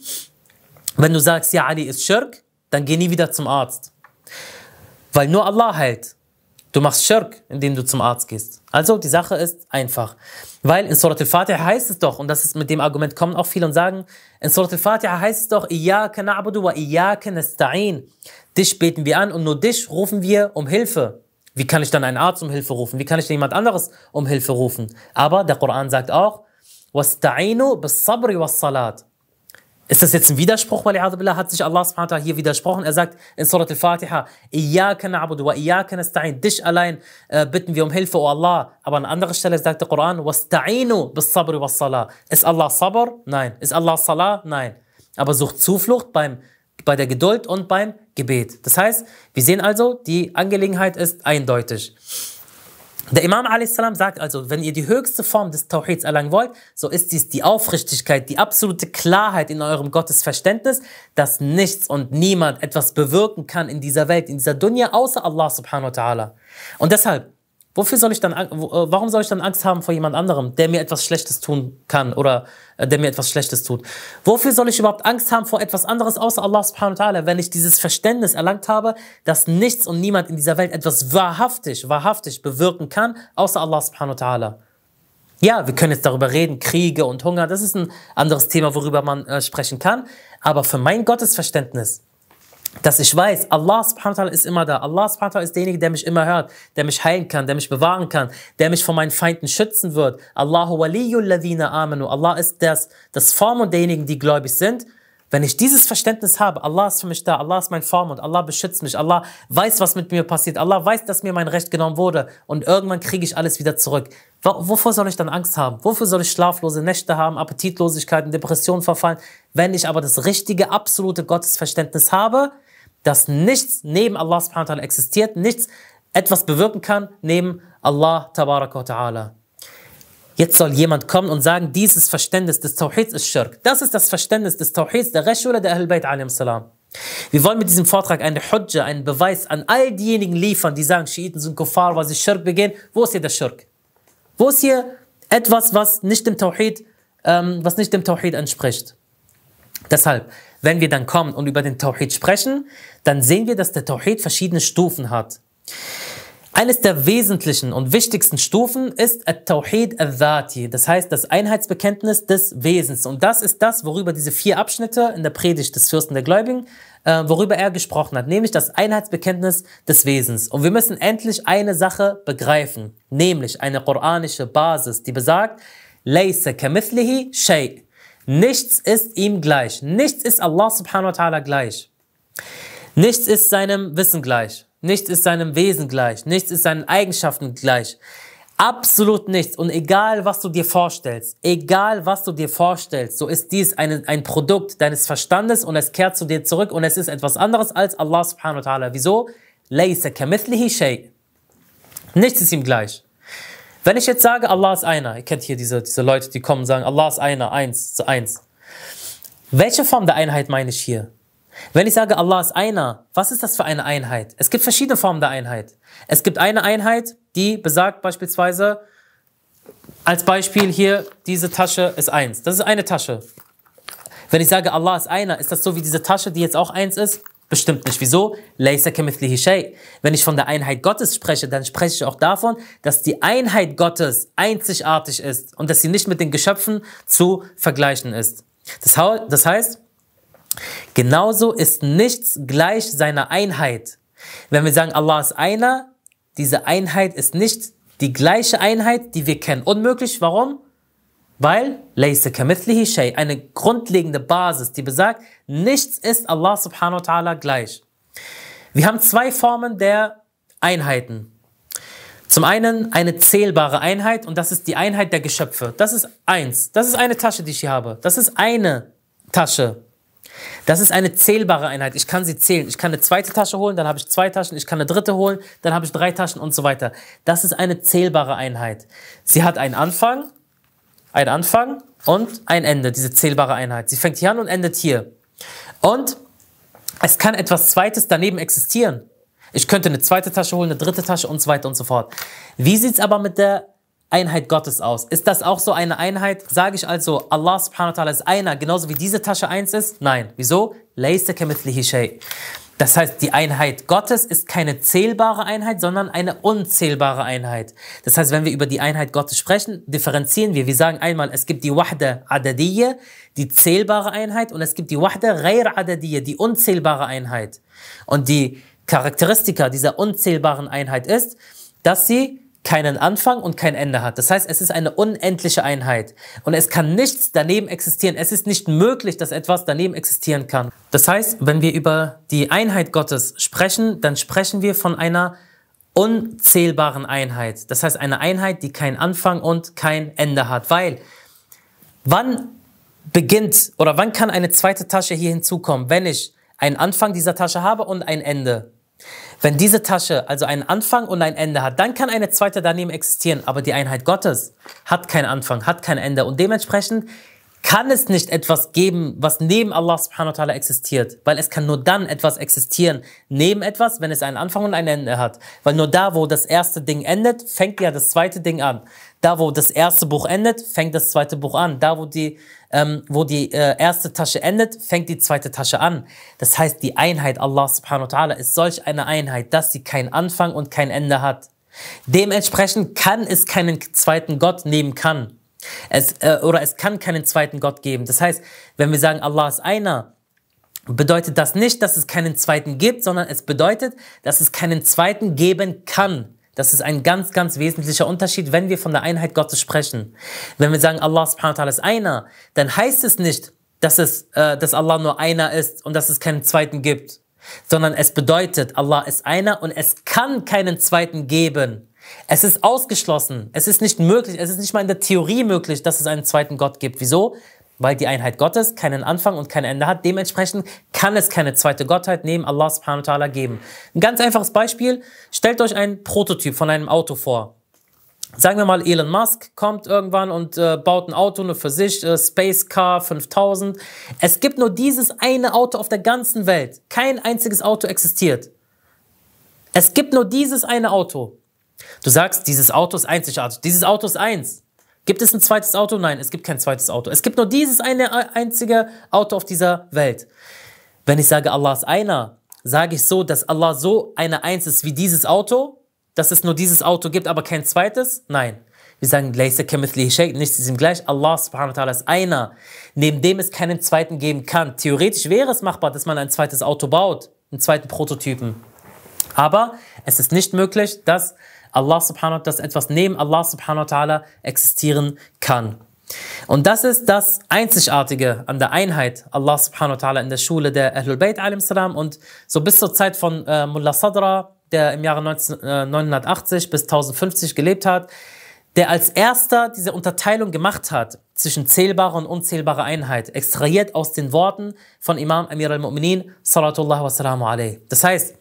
wenn du sagst, ja Ali ist Schirk, dann geh nie wieder zum Arzt. Weil nur Allah heilt. Du machst Schirk, indem du zum Arzt gehst. Also die Sache ist einfach. Weil in Surat al-Fatiha heißt es doch, und das ist mit dem Argument kommen auch viele und sagen, in Surat al-Fatiha heißt es doch, wa Dich beten wir an und nur dich rufen wir um Hilfe. Wie kann ich dann einen Arzt um Hilfe rufen? Wie kann ich denn jemand anderes um Hilfe rufen? Aber der Koran sagt auch, وَاسْتَعِينُوا بِالصَّبْرِ وَالصَّلَاةِ ist das jetzt ein Widerspruch? Weil hat sich Allah subhanahu hier widersprochen. Er sagt in Surat al-Fatiha, Iyaka na'budu wa iyaka nasta'in. Dich allein äh, bitten wir um Hilfe, o oh Allah. Aber an anderer Stelle sagt der Koran, wasta'inu bis sabr was salah. Ist Allah Sabr? Nein. Ist Allah Salah? Nein. Aber sucht Zuflucht beim, bei der Geduld und beim Gebet. Das heißt, wir sehen also, die Angelegenheit ist eindeutig. Der Imam a.s. sagt also, wenn ihr die höchste Form des Tawhids erlangen wollt, so ist dies die Aufrichtigkeit, die absolute Klarheit in eurem Gottesverständnis, dass nichts und niemand etwas bewirken kann in dieser Welt, in dieser Dunya, außer Allah subhanahu wa ta'ala. Und deshalb, Wofür soll ich dann, äh, warum soll ich dann Angst haben vor jemand anderem, der mir etwas Schlechtes tun kann oder äh, der mir etwas Schlechtes tut? Wofür soll ich überhaupt Angst haben vor etwas anderes außer Allah subhanahu wa ta'ala, wenn ich dieses Verständnis erlangt habe, dass nichts und niemand in dieser Welt etwas wahrhaftig, wahrhaftig bewirken kann, außer Allah subhanahu wa ta'ala? Ja, wir können jetzt darüber reden, Kriege und Hunger, das ist ein anderes Thema, worüber man äh, sprechen kann. Aber für mein Gottesverständnis dass ich weiß, Allah subhanahu wa ta'ala ist immer da. Allah subhanahu wa ta'ala ist derjenige, der mich immer hört, der mich heilen kann, der mich bewahren kann, der mich vor meinen Feinden schützen wird. Allahu waliyul ladhina amanu. Allah ist das, das Vormund derjenigen, die gläubig sind. Wenn ich dieses Verständnis habe, Allah ist für mich da, Allah ist mein Vormund, Allah beschützt mich, Allah weiß, was mit mir passiert, Allah weiß, dass mir mein Recht genommen wurde und irgendwann kriege ich alles wieder zurück. Wovor soll ich dann Angst haben? Wofür soll ich schlaflose Nächte haben, Appetitlosigkeiten, Depressionen verfallen? Wenn ich aber das richtige, absolute Gottesverständnis habe, dass nichts neben Allah subhanahu wa ta'ala existiert, nichts etwas bewirken kann neben Allah tabaraka wa ta'ala. Jetzt soll jemand kommen und sagen, dieses Verständnis des Tawhids ist Schirk. Das ist das Verständnis des Tawhids der Rashula der Ahlul Bayt salam. Wir wollen mit diesem Vortrag eine Hudja, einen Beweis an all diejenigen liefern, die sagen, Schiiten sind Kuffar, weil sie Schirk begehen. Wo ist hier der Schirk? Wo ist hier etwas, was nicht dem Tawhid, ähm, was nicht dem Tawhid entspricht? Deshalb, wenn wir dann kommen und über den Tawhid sprechen, dann sehen wir, dass der Tawhid verschiedene Stufen hat. Eines der wesentlichen und wichtigsten Stufen ist At-Tawhid al-Dhati, das heißt das Einheitsbekenntnis des Wesens. Und das ist das, worüber diese vier Abschnitte in der Predigt des Fürsten der Gläubigen, äh, worüber er gesprochen hat, nämlich das Einheitsbekenntnis des Wesens. Und wir müssen endlich eine Sache begreifen, nämlich eine koranische Basis, die besagt, Laysa kamithlihi shay. Nichts ist ihm gleich. Nichts ist Allah subhanahu wa ta'ala gleich. Nichts ist seinem Wissen gleich. Nichts ist seinem Wesen gleich. Nichts ist seinen Eigenschaften gleich. Absolut nichts. Und egal, was du dir vorstellst, egal, was du dir vorstellst, so ist dies ein, ein Produkt deines Verstandes und es kehrt zu dir zurück und es ist etwas anderes als Allah subhanahu wa ta'ala. Wieso? Laysa Nichts ist ihm gleich. Wenn ich jetzt sage, Allah ist einer, ihr kennt hier diese, diese Leute, die kommen und sagen, Allah ist einer, eins zu eins. Welche Form der Einheit meine ich hier? Wenn ich sage, Allah ist einer, was ist das für eine Einheit? Es gibt verschiedene Formen der Einheit. Es gibt eine Einheit, die besagt beispielsweise, als Beispiel hier, diese Tasche ist eins. Das ist eine Tasche. Wenn ich sage, Allah ist einer, ist das so wie diese Tasche, die jetzt auch eins ist? Bestimmt nicht. Wieso? Wenn ich von der Einheit Gottes spreche, dann spreche ich auch davon, dass die Einheit Gottes einzigartig ist und dass sie nicht mit den Geschöpfen zu vergleichen ist. Das heißt, genauso ist nichts gleich seiner Einheit. Wenn wir sagen, Allah ist einer, diese Einheit ist nicht die gleiche Einheit, die wir kennen. Unmöglich. Warum? Weil shay, eine grundlegende Basis, die besagt, nichts ist Allah subhanahu wa ta'ala gleich. Wir haben zwei Formen der Einheiten. Zum einen eine zählbare Einheit und das ist die Einheit der Geschöpfe. Das ist eins. Das ist eine Tasche, die ich hier habe. Das ist eine Tasche. Das ist eine zählbare Einheit. Ich kann sie zählen. Ich kann eine zweite Tasche holen, dann habe ich zwei Taschen. Ich kann eine dritte holen, dann habe ich drei Taschen und so weiter. Das ist eine zählbare Einheit. Sie hat einen Anfang, ein Anfang und ein Ende, diese zählbare Einheit. Sie fängt hier an und endet hier. Und es kann etwas Zweites daneben existieren. Ich könnte eine zweite Tasche holen, eine dritte Tasche und so weiter und so fort. Wie sieht es aber mit der Einheit Gottes aus? Ist das auch so eine Einheit? Sage ich also, Allah subhanahu wa ta'ala ist einer, genauso wie diese Tasche eins ist? Nein. Wieso? Laysa kamithlihi shay. Das heißt, die Einheit Gottes ist keine zählbare Einheit, sondern eine unzählbare Einheit. Das heißt, wenn wir über die Einheit Gottes sprechen, differenzieren wir. Wir sagen einmal, es gibt die Wahda Adadiyya, die zählbare Einheit, und es gibt die Wahda Ghair Adadiyya, die unzählbare Einheit. Und die Charakteristika dieser unzählbaren Einheit ist, dass sie keinen Anfang und kein Ende hat. Das heißt, es ist eine unendliche Einheit und es kann nichts daneben existieren. Es ist nicht möglich, dass etwas daneben existieren kann. Das heißt, wenn wir über die Einheit Gottes sprechen, dann sprechen wir von einer unzählbaren Einheit. Das heißt, eine Einheit, die keinen Anfang und kein Ende hat. Weil, wann beginnt oder wann kann eine zweite Tasche hier hinzukommen, wenn ich einen Anfang dieser Tasche habe und ein Ende? Wenn diese Tasche also einen Anfang und ein Ende hat, dann kann eine zweite daneben existieren, aber die Einheit Gottes hat keinen Anfang, hat kein Ende und dementsprechend kann es nicht etwas geben, was neben Allah subhanahu wa ta'ala existiert, weil es kann nur dann etwas existieren neben etwas, wenn es einen Anfang und ein Ende hat, weil nur da, wo das erste Ding endet, fängt ja das zweite Ding an. Da, wo das erste Buch endet, fängt das zweite Buch an. Da, wo die ähm, wo die äh, erste Tasche endet, fängt die zweite Tasche an. Das heißt, die Einheit Allah subhanahu wa ta'ala ist solch eine Einheit, dass sie keinen Anfang und kein Ende hat. Dementsprechend kann es keinen zweiten Gott nehmen kann. Es, äh, oder es kann keinen zweiten Gott geben. Das heißt, wenn wir sagen, Allah ist einer, bedeutet das nicht, dass es keinen zweiten gibt, sondern es bedeutet, dass es keinen zweiten geben kann. Das ist ein ganz, ganz wesentlicher Unterschied, wenn wir von der Einheit Gottes sprechen. Wenn wir sagen, Allah subhanahu wa ta'ala ist einer, dann heißt es nicht, dass, es, äh, dass Allah nur einer ist und dass es keinen zweiten gibt, sondern es bedeutet, Allah ist einer und es kann keinen zweiten geben. Es ist ausgeschlossen. Es ist nicht möglich. Es ist nicht mal in der Theorie möglich, dass es einen zweiten Gott gibt. Wieso? weil die Einheit Gottes keinen Anfang und kein Ende hat. Dementsprechend kann es keine zweite Gottheit neben Allah subhanahu wa ta'ala geben. Ein ganz einfaches Beispiel. Stellt euch einen Prototyp von einem Auto vor. Sagen wir mal, Elon Musk kommt irgendwann und äh, baut ein Auto nur für sich, äh, Space Car 5000. Es gibt nur dieses eine Auto auf der ganzen Welt. Kein einziges Auto existiert. Es gibt nur dieses eine Auto. Du sagst, dieses Auto ist einzigartig. Dieses Auto ist eins. Gibt es ein zweites Auto? Nein, es gibt kein zweites Auto. Es gibt nur dieses eine äh, einzige Auto auf dieser Welt. Wenn ich sage, Allah ist einer, sage ich so, dass Allah so eine Eins ist wie dieses Auto, dass es nur dieses Auto gibt, aber kein zweites? Nein. Wir sagen, Laysa kamithlihi shay, nichts ist ihm gleich. Allah subhanahu wa ta'ala ist einer, neben dem es keinen zweiten geben kann. Theoretisch wäre es machbar, dass man ein zweites Auto baut, einen zweiten Prototypen. Aber es ist nicht möglich, dass Allah subhanahu wa ta'ala, dass etwas neben Allah subhanahu wa ta'ala existieren kann. Und das ist das Einzigartige an der Einheit Allah subhanahu wa ta'ala in der Schule der Ahlul Bayt salam und so bis zur Zeit von äh, Mullah Sadra, der im Jahre 1980 äh, bis 1050 gelebt hat, der als erster diese Unterteilung gemacht hat zwischen zählbare und unzählbare Einheit, extrahiert aus den Worten von Imam Amir al-Mu'minin, salatullahu wa salamu alayhi. Das heißt,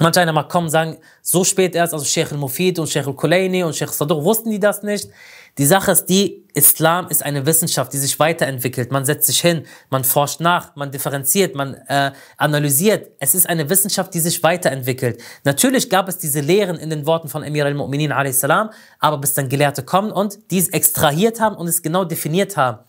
Manche einer mag kommen sagen, so spät erst, also Sheikh al-Mufid und Sheikh al kulaini und Sheikh Sadur wussten die das nicht. Die Sache ist die, Islam ist eine Wissenschaft, die sich weiterentwickelt. Man setzt sich hin, man forscht nach, man differenziert, man äh, analysiert. Es ist eine Wissenschaft, die sich weiterentwickelt. Natürlich gab es diese Lehren in den Worten von Emir al-Mu'minin a.s., aber bis dann Gelehrte kommen und dies extrahiert haben und es genau definiert haben.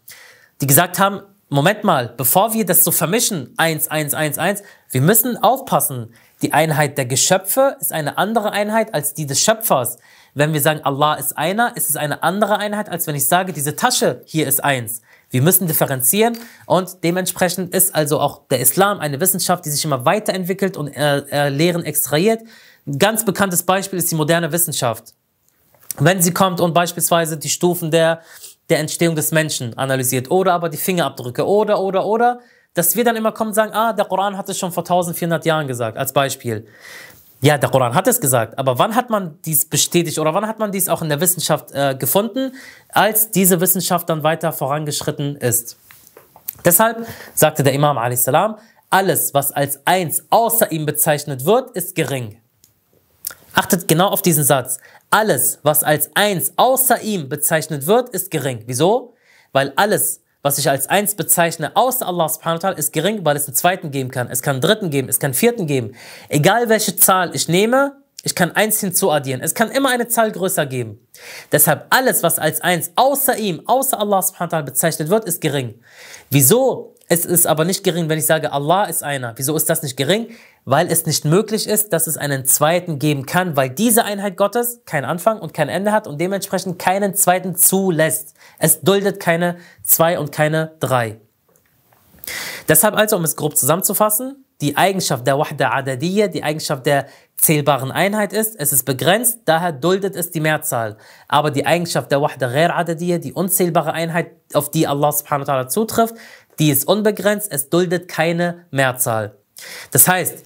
Die gesagt haben, Moment mal, bevor wir das so vermischen, eins, eins, eins, eins, wir müssen aufpassen. Die Einheit der Geschöpfe ist eine andere Einheit als die des Schöpfers. Wenn wir sagen, Allah ist einer, ist es eine andere Einheit, als wenn ich sage, diese Tasche hier ist eins. Wir müssen differenzieren und dementsprechend ist also auch der Islam eine Wissenschaft, die sich immer weiterentwickelt und äh, äh, Lehren extrahiert. Ein ganz bekanntes Beispiel ist die moderne Wissenschaft. Wenn sie kommt und beispielsweise die Stufen der, der Entstehung des Menschen analysiert oder aber die Fingerabdrücke oder, oder, oder, dass wir dann immer kommen und sagen, ah, der Koran hat es schon vor 1400 Jahren gesagt, als Beispiel. Ja, der Koran hat es gesagt, aber wann hat man dies bestätigt oder wann hat man dies auch in der Wissenschaft äh, gefunden, als diese Wissenschaft dann weiter vorangeschritten ist? Deshalb sagte der Imam a.s., alles, was als eins außer ihm bezeichnet wird, ist gering. Achtet genau auf diesen Satz. Alles, was als eins außer ihm bezeichnet wird, ist gering. Wieso? Weil alles, was ich als eins bezeichne, außer Allah subhanahu wa ta'ala, ist gering, weil es einen zweiten geben kann. Es kann einen dritten geben, es kann einen vierten geben. Egal welche Zahl ich nehme, ich kann eins hinzuaddieren. Es kann immer eine Zahl größer geben. Deshalb alles, was als eins außer ihm, außer Allah subhanahu wa ta'ala bezeichnet wird, ist gering. Wieso? ist Es aber nicht gering, wenn ich sage, Allah ist einer. Wieso ist das nicht gering? weil es nicht möglich ist, dass es einen zweiten geben kann, weil diese Einheit Gottes keinen Anfang und kein Ende hat und dementsprechend keinen zweiten zulässt. Es duldet keine zwei und keine drei. Deshalb also, um es grob zusammenzufassen, die Eigenschaft der Wahda Adadiyya, die Eigenschaft der zählbaren Einheit ist, es ist begrenzt, daher duldet es die Mehrzahl. Aber die Eigenschaft der Wahda Ghair Adadiyya, die unzählbare Einheit, auf die Allah subhanahu wa ta'ala zutrifft, die ist unbegrenzt, es duldet keine Mehrzahl. Das heißt,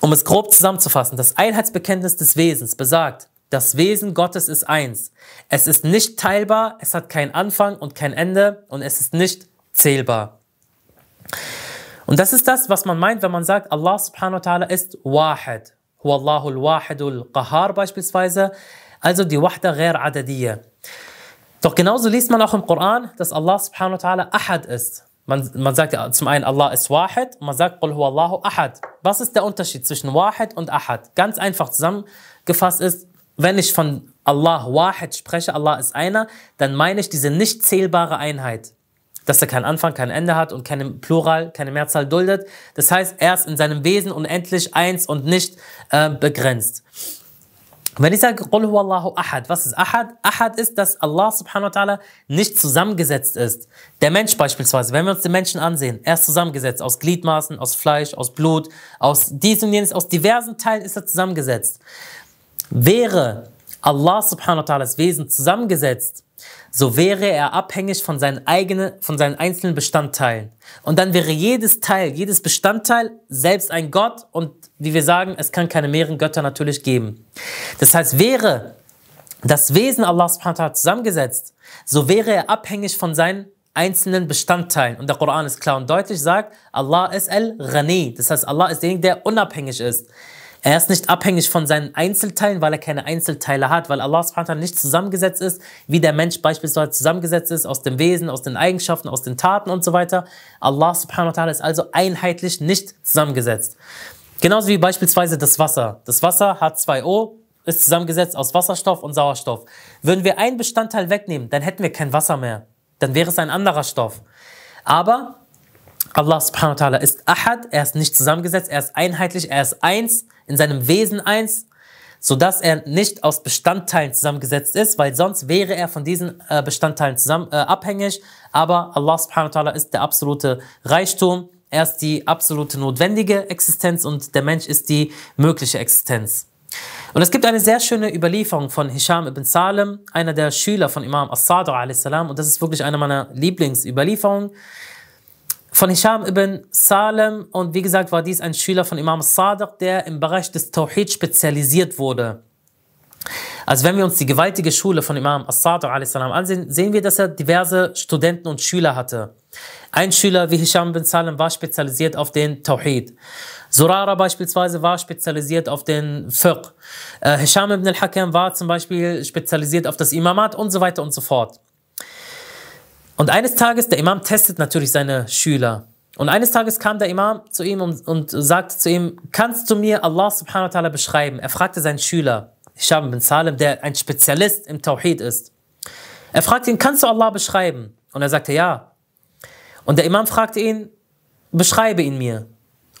um es grob zusammenzufassen, das Einheitsbekenntnis des Wesens besagt, das Wesen Gottes ist eins. Es ist nicht teilbar, es hat keinen Anfang und kein Ende und es ist nicht zählbar. Und das ist das, was man meint, wenn man sagt, Allah subhanahu wa ta'ala ist Wahid. Huwallahul Wahidul Qahar beispielsweise. Also die Wahda ghair adadiyya. Doch genauso liest man auch im Koran, dass Allah subhanahu wa ta'ala Ahad ist. Man, man sagt ja zum einen, Allah ist Wahid, man sagt, Qul huwa Allahu Ahad. Was ist der Unterschied zwischen Wahid und Ahad? Ganz einfach zusammengefasst ist, wenn ich von Allah Wahid spreche, Allah ist einer, dann meine ich diese nicht zählbare Einheit. Dass er keinen Anfang, kein Ende hat und keine Plural, keine Mehrzahl duldet. Das heißt, er ist in seinem Wesen unendlich eins und nicht äh, begrenzt. Wenn ich sage, قل هو الله أحد, was ist Ahad? Ahad ist, dass Allah subhanahu wa ta'ala nicht zusammengesetzt ist. Der Mensch beispielsweise, wenn wir uns den Menschen ansehen, er ist zusammengesetzt aus Gliedmaßen, aus Fleisch, aus Blut, aus dies und jenes, aus diversen Teilen ist er zusammengesetzt. Wäre Allah subhanahu wa ta'alas Wesen zusammengesetzt, so wäre er abhängig von seinen, eigenen, von seinen einzelnen Bestandteilen. Und dann wäre jedes Teil, jedes Bestandteil selbst ein Gott und wie wir sagen, es kann keine mehreren Götter natürlich geben. Das heißt, wäre das Wesen Allah zusammengesetzt, so wäre er abhängig von seinen einzelnen Bestandteilen. Und der Koran ist klar und deutlich, sagt, Allah ist El-Ghani. Das heißt, Allah ist derjenige, der unabhängig ist. Er ist nicht abhängig von seinen Einzelteilen, weil er keine Einzelteile hat, weil Allah subhanahu wa ta'ala nicht zusammengesetzt ist, wie der Mensch beispielsweise zusammengesetzt ist aus dem Wesen, aus den Eigenschaften, aus den Taten und so weiter. Allah subhanahu wa ta'ala ist also einheitlich nicht zusammengesetzt. Genauso wie beispielsweise das Wasser. Das Wasser h 2O, ist zusammengesetzt aus Wasserstoff und Sauerstoff. Würden wir einen Bestandteil wegnehmen, dann hätten wir kein Wasser mehr. Dann wäre es ein anderer Stoff. Aber Allah subhanahu wa ta'ala ist Ahad, er ist nicht zusammengesetzt, er ist einheitlich, er ist eins in seinem Wesen eins, sodass er nicht aus Bestandteilen zusammengesetzt ist, weil sonst wäre er von diesen äh, Bestandteilen zusammen, äh, abhängig. Aber Allah subhanahu wa ta'ala ist der absolute Reichtum, er ist die absolute notwendige Existenz und der Mensch ist die mögliche Existenz. Und es gibt eine sehr schöne Überlieferung von Hisham ibn Salem, einer der Schüler von Imam As-Sadr und das ist wirklich eine meiner Lieblingsüberlieferungen von Hisham ibn Salem und wie gesagt war dies ein Schüler von Imam Sadiq, der im Bereich des Tawhid spezialisiert wurde. Also wenn wir uns die gewaltige Schule von Imam As-Sadiq ansehen, sehen wir, dass er diverse Studenten und Schüler hatte. Ein Schüler wie Hisham ibn Salem war spezialisiert auf den Tawhid. Zurara beispielsweise war spezialisiert auf den Fiqh. Äh, Hisham ibn al-Hakam war zum Beispiel spezialisiert auf das Imamat und so weiter und so fort. Und eines Tages, der Imam testet natürlich seine Schüler. Und eines Tages kam der Imam zu ihm und, und sagte zu ihm, kannst du mir Allah subhanahu wa ta'ala beschreiben? Er fragte seinen Schüler, Hisham bin Salim, der ein Spezialist im Tawhid ist. Er fragte ihn, kannst du Allah beschreiben? Und er sagte, ja. Und der Imam fragte ihn, beschreibe ihn mir.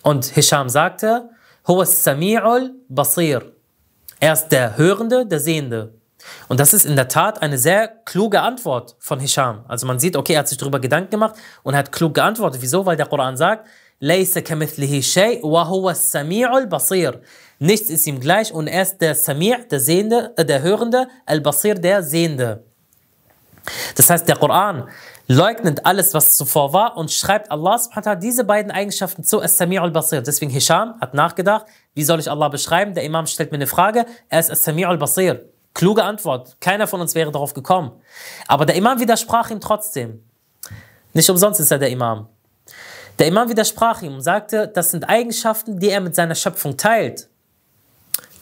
Und Hisham sagte, Huwa Sami'ul Basir. Er ist der Hörende, der Sehende. Und das ist in der Tat eine sehr kluge Antwort von Hisham. Also man sieht, okay, er hat sich darüber Gedanken gemacht und hat klug geantwortet. Wieso? Weil der Koran sagt, لَيْسَ كَمِثْلِهِ شَيْءٍ وَهُوَ السَّمِيعُ الْبَصِيرُ Nichts ist ihm gleich und er ist der Sami', der Sehende, äh, der Hörende, Al-Basir, der Sehende. Das heißt, der Koran leugnet alles, was zuvor war und schreibt Allah subhanahu diese beiden Eigenschaften zu As-Sami' al-Basir. Deswegen Hisham hat nachgedacht, wie soll ich Allah beschreiben? Der Imam stellt mir eine Frage, er ist As-Sami' al-Basir. Kluge Antwort. Keiner von uns wäre darauf gekommen. Aber der Imam widersprach ihm trotzdem. Nicht umsonst ist er der Imam. Der Imam widersprach ihm und sagte, das sind Eigenschaften, die er mit seiner Schöpfung teilt.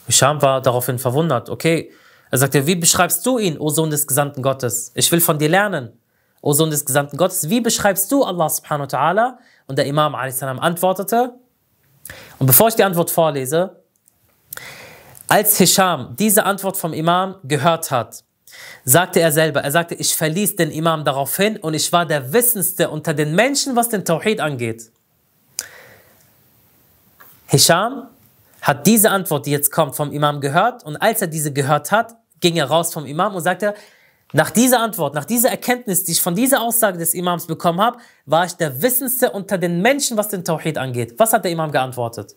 Hisham war daraufhin verwundert. Okay, er sagte, wie beschreibst du ihn, o Sohn des Gesandten Gottes? Ich will von dir lernen, o Sohn des Gesandten Gottes. Wie beschreibst du Allah subhanahu wa ta'ala? Und der Imam a.s. antwortete, und bevor ich die Antwort vorlese, als Hisham diese Antwort vom Imam gehört hat, sagte er selber, er sagte, ich verließ den Imam daraufhin und ich war der Wissendste unter den Menschen, was den Tawhid angeht. Hisham hat diese Antwort, die jetzt kommt, vom Imam gehört und als er diese gehört hat, ging er raus vom Imam und sagte, nach dieser Antwort, nach dieser Erkenntnis, die ich von dieser Aussage des Imams bekommen habe, war ich der Wissendste unter den Menschen, was den Tawhid angeht. Was hat der Imam geantwortet?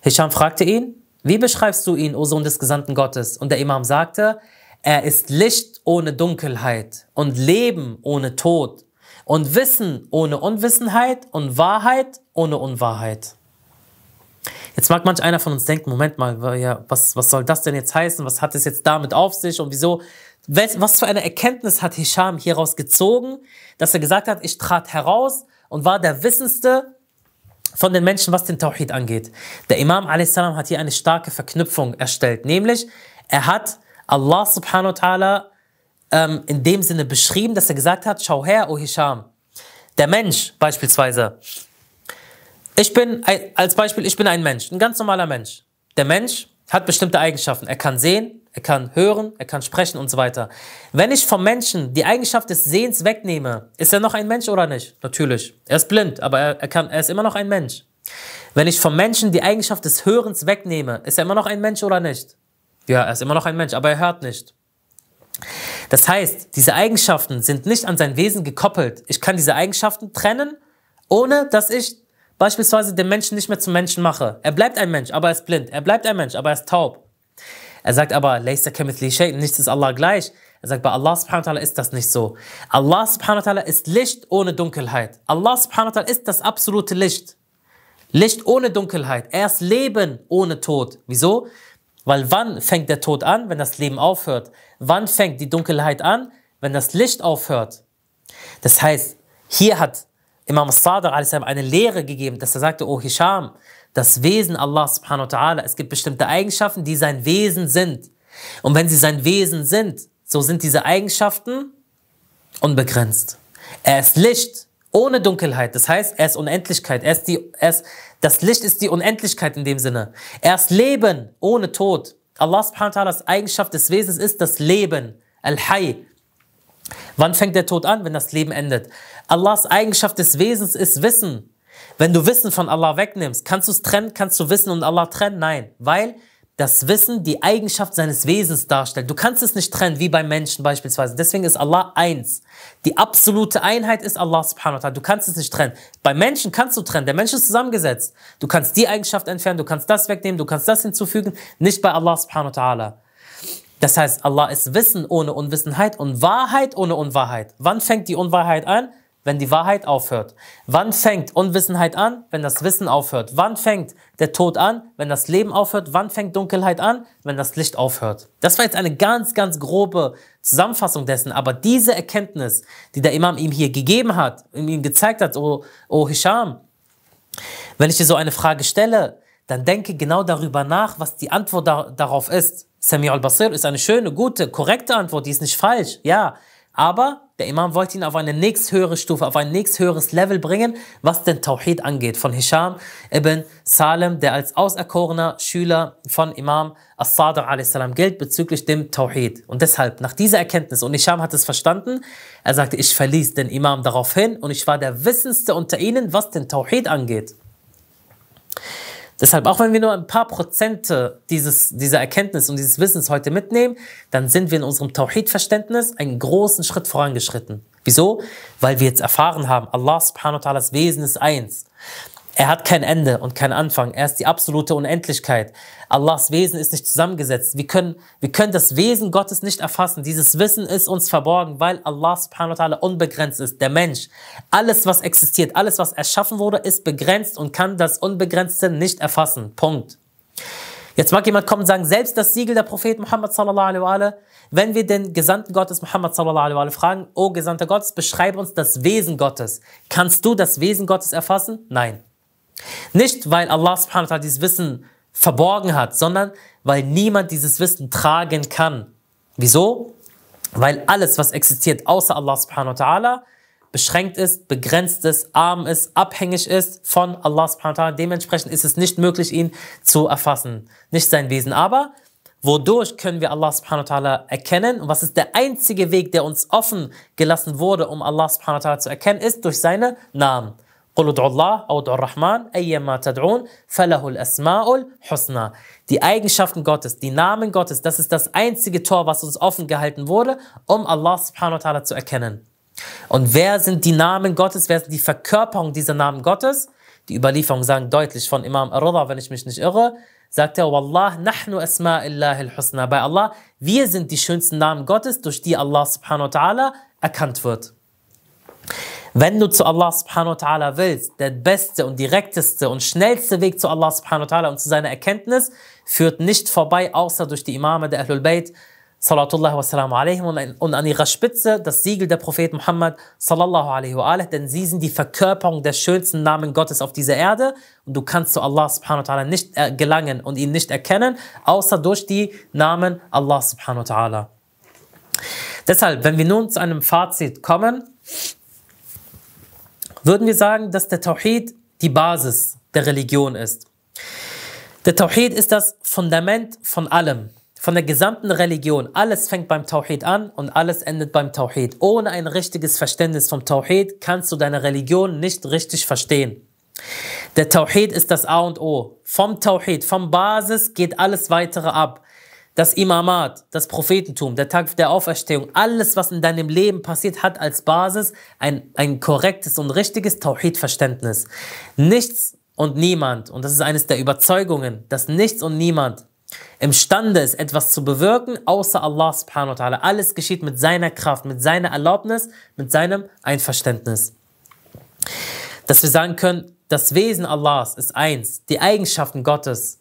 Hisham fragte ihn, wie beschreibst du ihn, o Sohn des Gesandten Gottes? Und der Imam sagte, er ist Licht ohne Dunkelheit und Leben ohne Tod und Wissen ohne Unwissenheit und Wahrheit ohne Unwahrheit. Jetzt mag manch einer von uns denken, Moment mal, was, was soll das denn jetzt heißen? Was hat es jetzt damit auf sich und wieso? Was für eine Erkenntnis hat Hisham hieraus gezogen, dass er gesagt hat, ich trat heraus und war der Wissenste von den Menschen, was den Tawhid angeht. Der Imam a.s. hat hier eine starke Verknüpfung erstellt, nämlich er hat Allah subhanahu wa ta'ala ähm, in dem Sinne beschrieben, dass er gesagt hat, schau her, O oh Hisham, der Mensch beispielsweise, ich bin, als Beispiel, ich bin ein Mensch, ein ganz normaler Mensch. Der Mensch hat bestimmte Eigenschaften. Er kann sehen, er kann hören, er kann sprechen und so weiter. Wenn ich vom Menschen die Eigenschaft des Sehens wegnehme, ist er noch ein Mensch oder nicht? Natürlich. Er ist blind, aber er, er, kann, er ist immer noch ein Mensch. Wenn ich vom Menschen die Eigenschaft des Hörens wegnehme, ist er immer noch ein Mensch oder nicht? Ja, er ist immer noch ein Mensch, aber er hört nicht. Das heißt, diese Eigenschaften sind nicht an sein Wesen gekoppelt. Ich kann diese Eigenschaften trennen, ohne dass ich beispielsweise den Menschen nicht mehr zum Menschen mache. Er bleibt ein Mensch, aber er ist blind. Er bleibt ein Mensch, aber er ist taub. Er sagt aber, nichts ist Allah gleich. Er sagt, bei Allah subhanahu wa ta'ala ist das nicht so. Allah subhanahu wa ta'ala ist Licht ohne Dunkelheit. Allah subhanahu wa ta'ala ist das absolute Licht. Licht ohne Dunkelheit. Er ist Leben ohne Tod. Wieso? Weil wann fängt der Tod an? Wenn das Leben aufhört. Wann fängt die Dunkelheit an? Wenn das Licht aufhört. Das heißt, hier hat Imam Sadr a.s. eine Lehre gegeben, dass er sagte, oh Hisham, das Wesen Allah subhanahu wa ta'ala, es gibt bestimmte Eigenschaften, die sein Wesen sind. Und wenn sie sein Wesen sind, so sind diese Eigenschaften unbegrenzt. Er ist Licht ohne Dunkelheit. Das heißt, er ist Unendlichkeit. Er ist die, er ist, das Licht ist die Unendlichkeit in dem Sinne. Er ist Leben ohne Tod. Allah subhanahu wa ta'ala's Eigenschaft des Wesens ist das Leben. Al-Hayy. Wann fängt der Tod an? Wenn das Leben endet. Allahs Eigenschaft des Wesens ist Wissen. Wenn du Wissen von Allah wegnimmst, kannst du es trennen? Kannst du Wissen und Allah trennen? Nein, weil das Wissen die Eigenschaft seines Wesens darstellt. Du kannst es nicht trennen, wie beim Menschen beispielsweise. Deswegen ist Allah eins. Die absolute Einheit ist Allah subhanahu wa ta'ala. Du kannst es nicht trennen. Beim Menschen kannst du trennen. Der Mensch ist zusammengesetzt. Du kannst die Eigenschaft entfernen, du kannst das wegnehmen, du kannst das hinzufügen. Nicht bei Allah subhanahu wa ta'ala. Das heißt, Allah ist Wissen ohne Unwissenheit und Wahrheit ohne Unwahrheit. Wann fängt die Unwahrheit an? Wenn die Wahrheit aufhört. Wann fängt Unwissenheit an? Wenn das Wissen aufhört. Wann fängt der Tod an? Wenn das Leben aufhört. Wann fängt Dunkelheit an? Wenn das Licht aufhört. Das war jetzt eine ganz, ganz grobe Zusammenfassung dessen. Aber diese Erkenntnis, die der Imam ihm hier gegeben hat, ihm gezeigt hat, oh, oh Hisham, wenn ich dir so eine Frage stelle, dann denke genau darüber nach, was die Antwort da darauf ist. Sami al-Basir ist eine schöne, gute, korrekte Antwort, die ist nicht falsch, ja. Aber der Imam wollte ihn auf eine nächsthöhere Stufe, auf ein nächsthöheres Level bringen, was den Tawhid angeht. Von Hisham ibn Salem, der als auserkorener Schüler von Imam As-Sadr salam gilt bezüglich dem Tawhid. Und deshalb, nach dieser Erkenntnis, und Hisham hat es verstanden, er sagte, ich verließ den Imam daraufhin und ich war der Wissenste unter ihnen, was den Tawhid angeht. Deshalb, auch wenn wir nur ein paar Prozente dieses, dieser Erkenntnis und dieses Wissens heute mitnehmen, dann sind wir in unserem Tawhid-Verständnis einen großen Schritt vorangeschritten. Wieso? Weil wir jetzt erfahren haben, Allah subhanahu wa ta'ala's Wesen ist eins. Er hat kein Ende und kein Anfang. Er ist die absolute Unendlichkeit. Allahs Wesen ist nicht zusammengesetzt. Wir können, wir können das Wesen Gottes nicht erfassen. Dieses Wissen ist uns verborgen, weil Allah subhanahu wa ta'ala unbegrenzt ist, der Mensch. Alles, was existiert, alles, was erschaffen wurde, ist begrenzt und kann das Unbegrenzte nicht erfassen. Punkt. Jetzt mag jemand kommen und sagen, selbst das Siegel der Prophet Muhammad sallallahu alaihi wa wenn wir den Gesandten Gottes Muhammad sallallahu alaihi wa fragen, O Gesandter Gottes, beschreibe uns das Wesen Gottes. Kannst du das Wesen Gottes erfassen? Nein. Nicht, weil Allah subhanahu wa ta'ala dieses Wissen verborgen hat, sondern weil niemand dieses Wissen tragen kann. Wieso? Weil alles, was existiert außer Allah subhanahu wa ta'ala, beschränkt ist, begrenzt ist, arm ist, abhängig ist von Allah subhanahu wa ta'ala. Dementsprechend ist es nicht möglich, ihn zu erfassen. Nicht sein Wesen. Aber wodurch können wir Allah subhanahu wa ta'ala erkennen? Und was ist der einzige Weg, der uns offen gelassen wurde, um Allah subhanahu wa ta'ala zu erkennen, ist durch seine Namen. قل ادعوا Allah, ادعوا الرحمن, ايما تدعون, فله الاسماء الحسنى. Die Eigenschaften Gottes, die Namen Gottes, das ist das einzige Tor, was uns offen gehalten wurde, um Allah subhanahu wa ta'ala zu erkennen. Und wer sind die Namen Gottes? Wer sind die Verkörperung dieser Namen Gottes? Die Überlieferungen sagen deutlich von Imam Ar-Rida, wenn ich mich nicht irre, sagt er, Wallah, nahnu asma'illahi husna Bei Allah, wir sind die schönsten Namen Gottes, durch die Allah subhanahu wa ta'ala erkannt wird. Wenn du zu Allah subhanahu wa ta'ala willst, der beste und direkteste und schnellste Weg zu Allah subhanahu wa ta'ala und zu seiner Erkenntnis führt nicht vorbei, außer durch die Imame der Ahlul Bayt, salatullahi wasalamu salam alaihim, und an ihrer Spitze das Siegel der Prophet Muhammad, sallallahu alayhi wa alayhi, denn sie sind die Verkörperung der schönsten Namen Gottes auf dieser Erde und du kannst zu Allah subhanahu wa ta'ala nicht äh, gelangen und ihn nicht erkennen, außer durch die Namen Allah subhanahu wa ta'ala. Deshalb, wenn wir nun zu einem Fazit kommen, würden wir sagen, dass der Tawhid die Basis der Religion ist. Der Tawhid ist das Fundament von allem, von der gesamten Religion. Alles fängt beim Tawhid an und alles endet beim Tawhid. Ohne ein richtiges Verständnis vom Tawhid kannst du deine Religion nicht richtig verstehen. Der Tawhid ist das A und O. Vom Tawhid, vom Basis geht alles weitere ab das Imamat, das Prophetentum, der Tag der Auferstehung, alles, was in deinem Leben passiert, hat als Basis ein, ein korrektes und richtiges tawhid verständnis Nichts und niemand, und das ist eines der Überzeugungen, dass nichts und niemand imstande ist, etwas zu bewirken, außer Allah subhanahu wa ta'ala. Alles geschieht mit seiner Kraft, mit seiner Erlaubnis, mit seinem Einverständnis. Dass wir sagen können, das Wesen Allahs ist eins, die Eigenschaften Gottes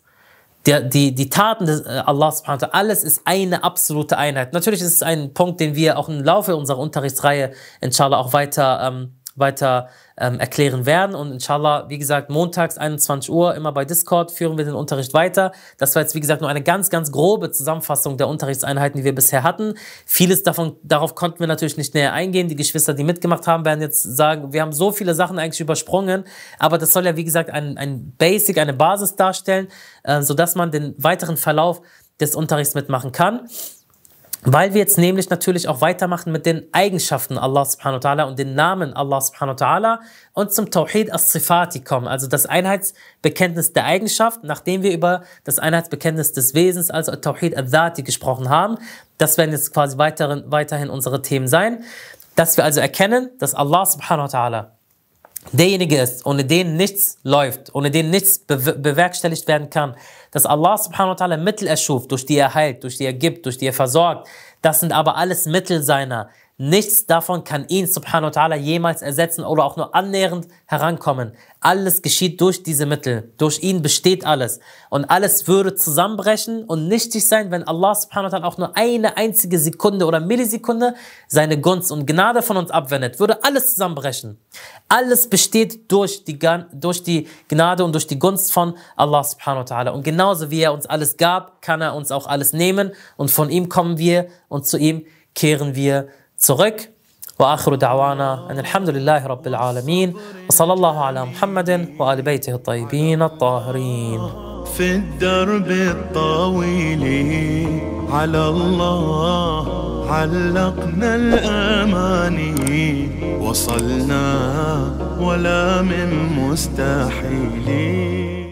der, die, die Taten des äh, Allah subhanahu wa ta'ala, alles ist eine absolute Einheit. Natürlich ist es ein Punkt, den wir auch im Laufe unserer Unterrichtsreihe inshallah auch weiter ähm, weiter ähm, erklären werden. Und inshallah, wie gesagt, montags 21 Uhr immer bei Discord führen wir den Unterricht weiter. Das war jetzt, wie gesagt, nur eine ganz, ganz grobe Zusammenfassung der Unterrichtseinheiten, die wir bisher hatten. Vieles davon, darauf konnten wir natürlich nicht näher eingehen. Die Geschwister, die mitgemacht haben, werden jetzt sagen, wir haben so viele Sachen eigentlich übersprungen. Aber das soll ja, wie gesagt, ein, ein Basic, eine Basis darstellen, äh, sodass man den weiteren Verlauf des Unterrichts mitmachen kann. Weil wir jetzt nämlich natürlich auch weitermachen mit den Eigenschaften Allah subhanahu wa ta'ala und den Namen Allah subhanahu wa ta'ala und zum Tawhid as-Sifati kommen, also das Einheitsbekenntnis der Eigenschaft, nachdem wir über das Einheitsbekenntnis des Wesens, also Tawhid al-Dhati gesprochen haben. Das werden jetzt quasi weiteren, weiterhin unsere Themen sein, dass wir also erkennen, dass Allah subhanahu wa ta'ala derjenige ist, ohne den nichts läuft, ohne den nichts bewerkstelligt werden kann, dass Allah subhanahu wa ta'ala Mittel erschuf, durch die er heilt, durch die er gibt, durch die er versorgt, das sind aber alles Mittel seiner. Nichts davon kann ihn subhanahu wa ta'ala jemals ersetzen oder auch nur annähernd herankommen. Alles geschieht durch diese Mittel. Durch ihn besteht alles. Und alles würde zusammenbrechen und nichtig sein, wenn Allah subhanahu wa ta'ala auch nur eine einzige Sekunde oder Millisekunde seine Gunst und Gnade von uns abwendet. Würde alles zusammenbrechen. Alles besteht durch die, durch die Gnade und durch die Gunst von Allah subhanahu wa ta'ala. Und genauso wie er uns alles gab, kann er uns auch alles nehmen. Und von ihm kommen wir und zu ihm kehren wir zurück. وآخر دعوانا أن الحمد لله رب العالمين وصلى الله على محمد وآل بيته الطيبين الطاهرين في الدرب الطويل على الله علقنا الأماني وصلنا ولا من مستحيل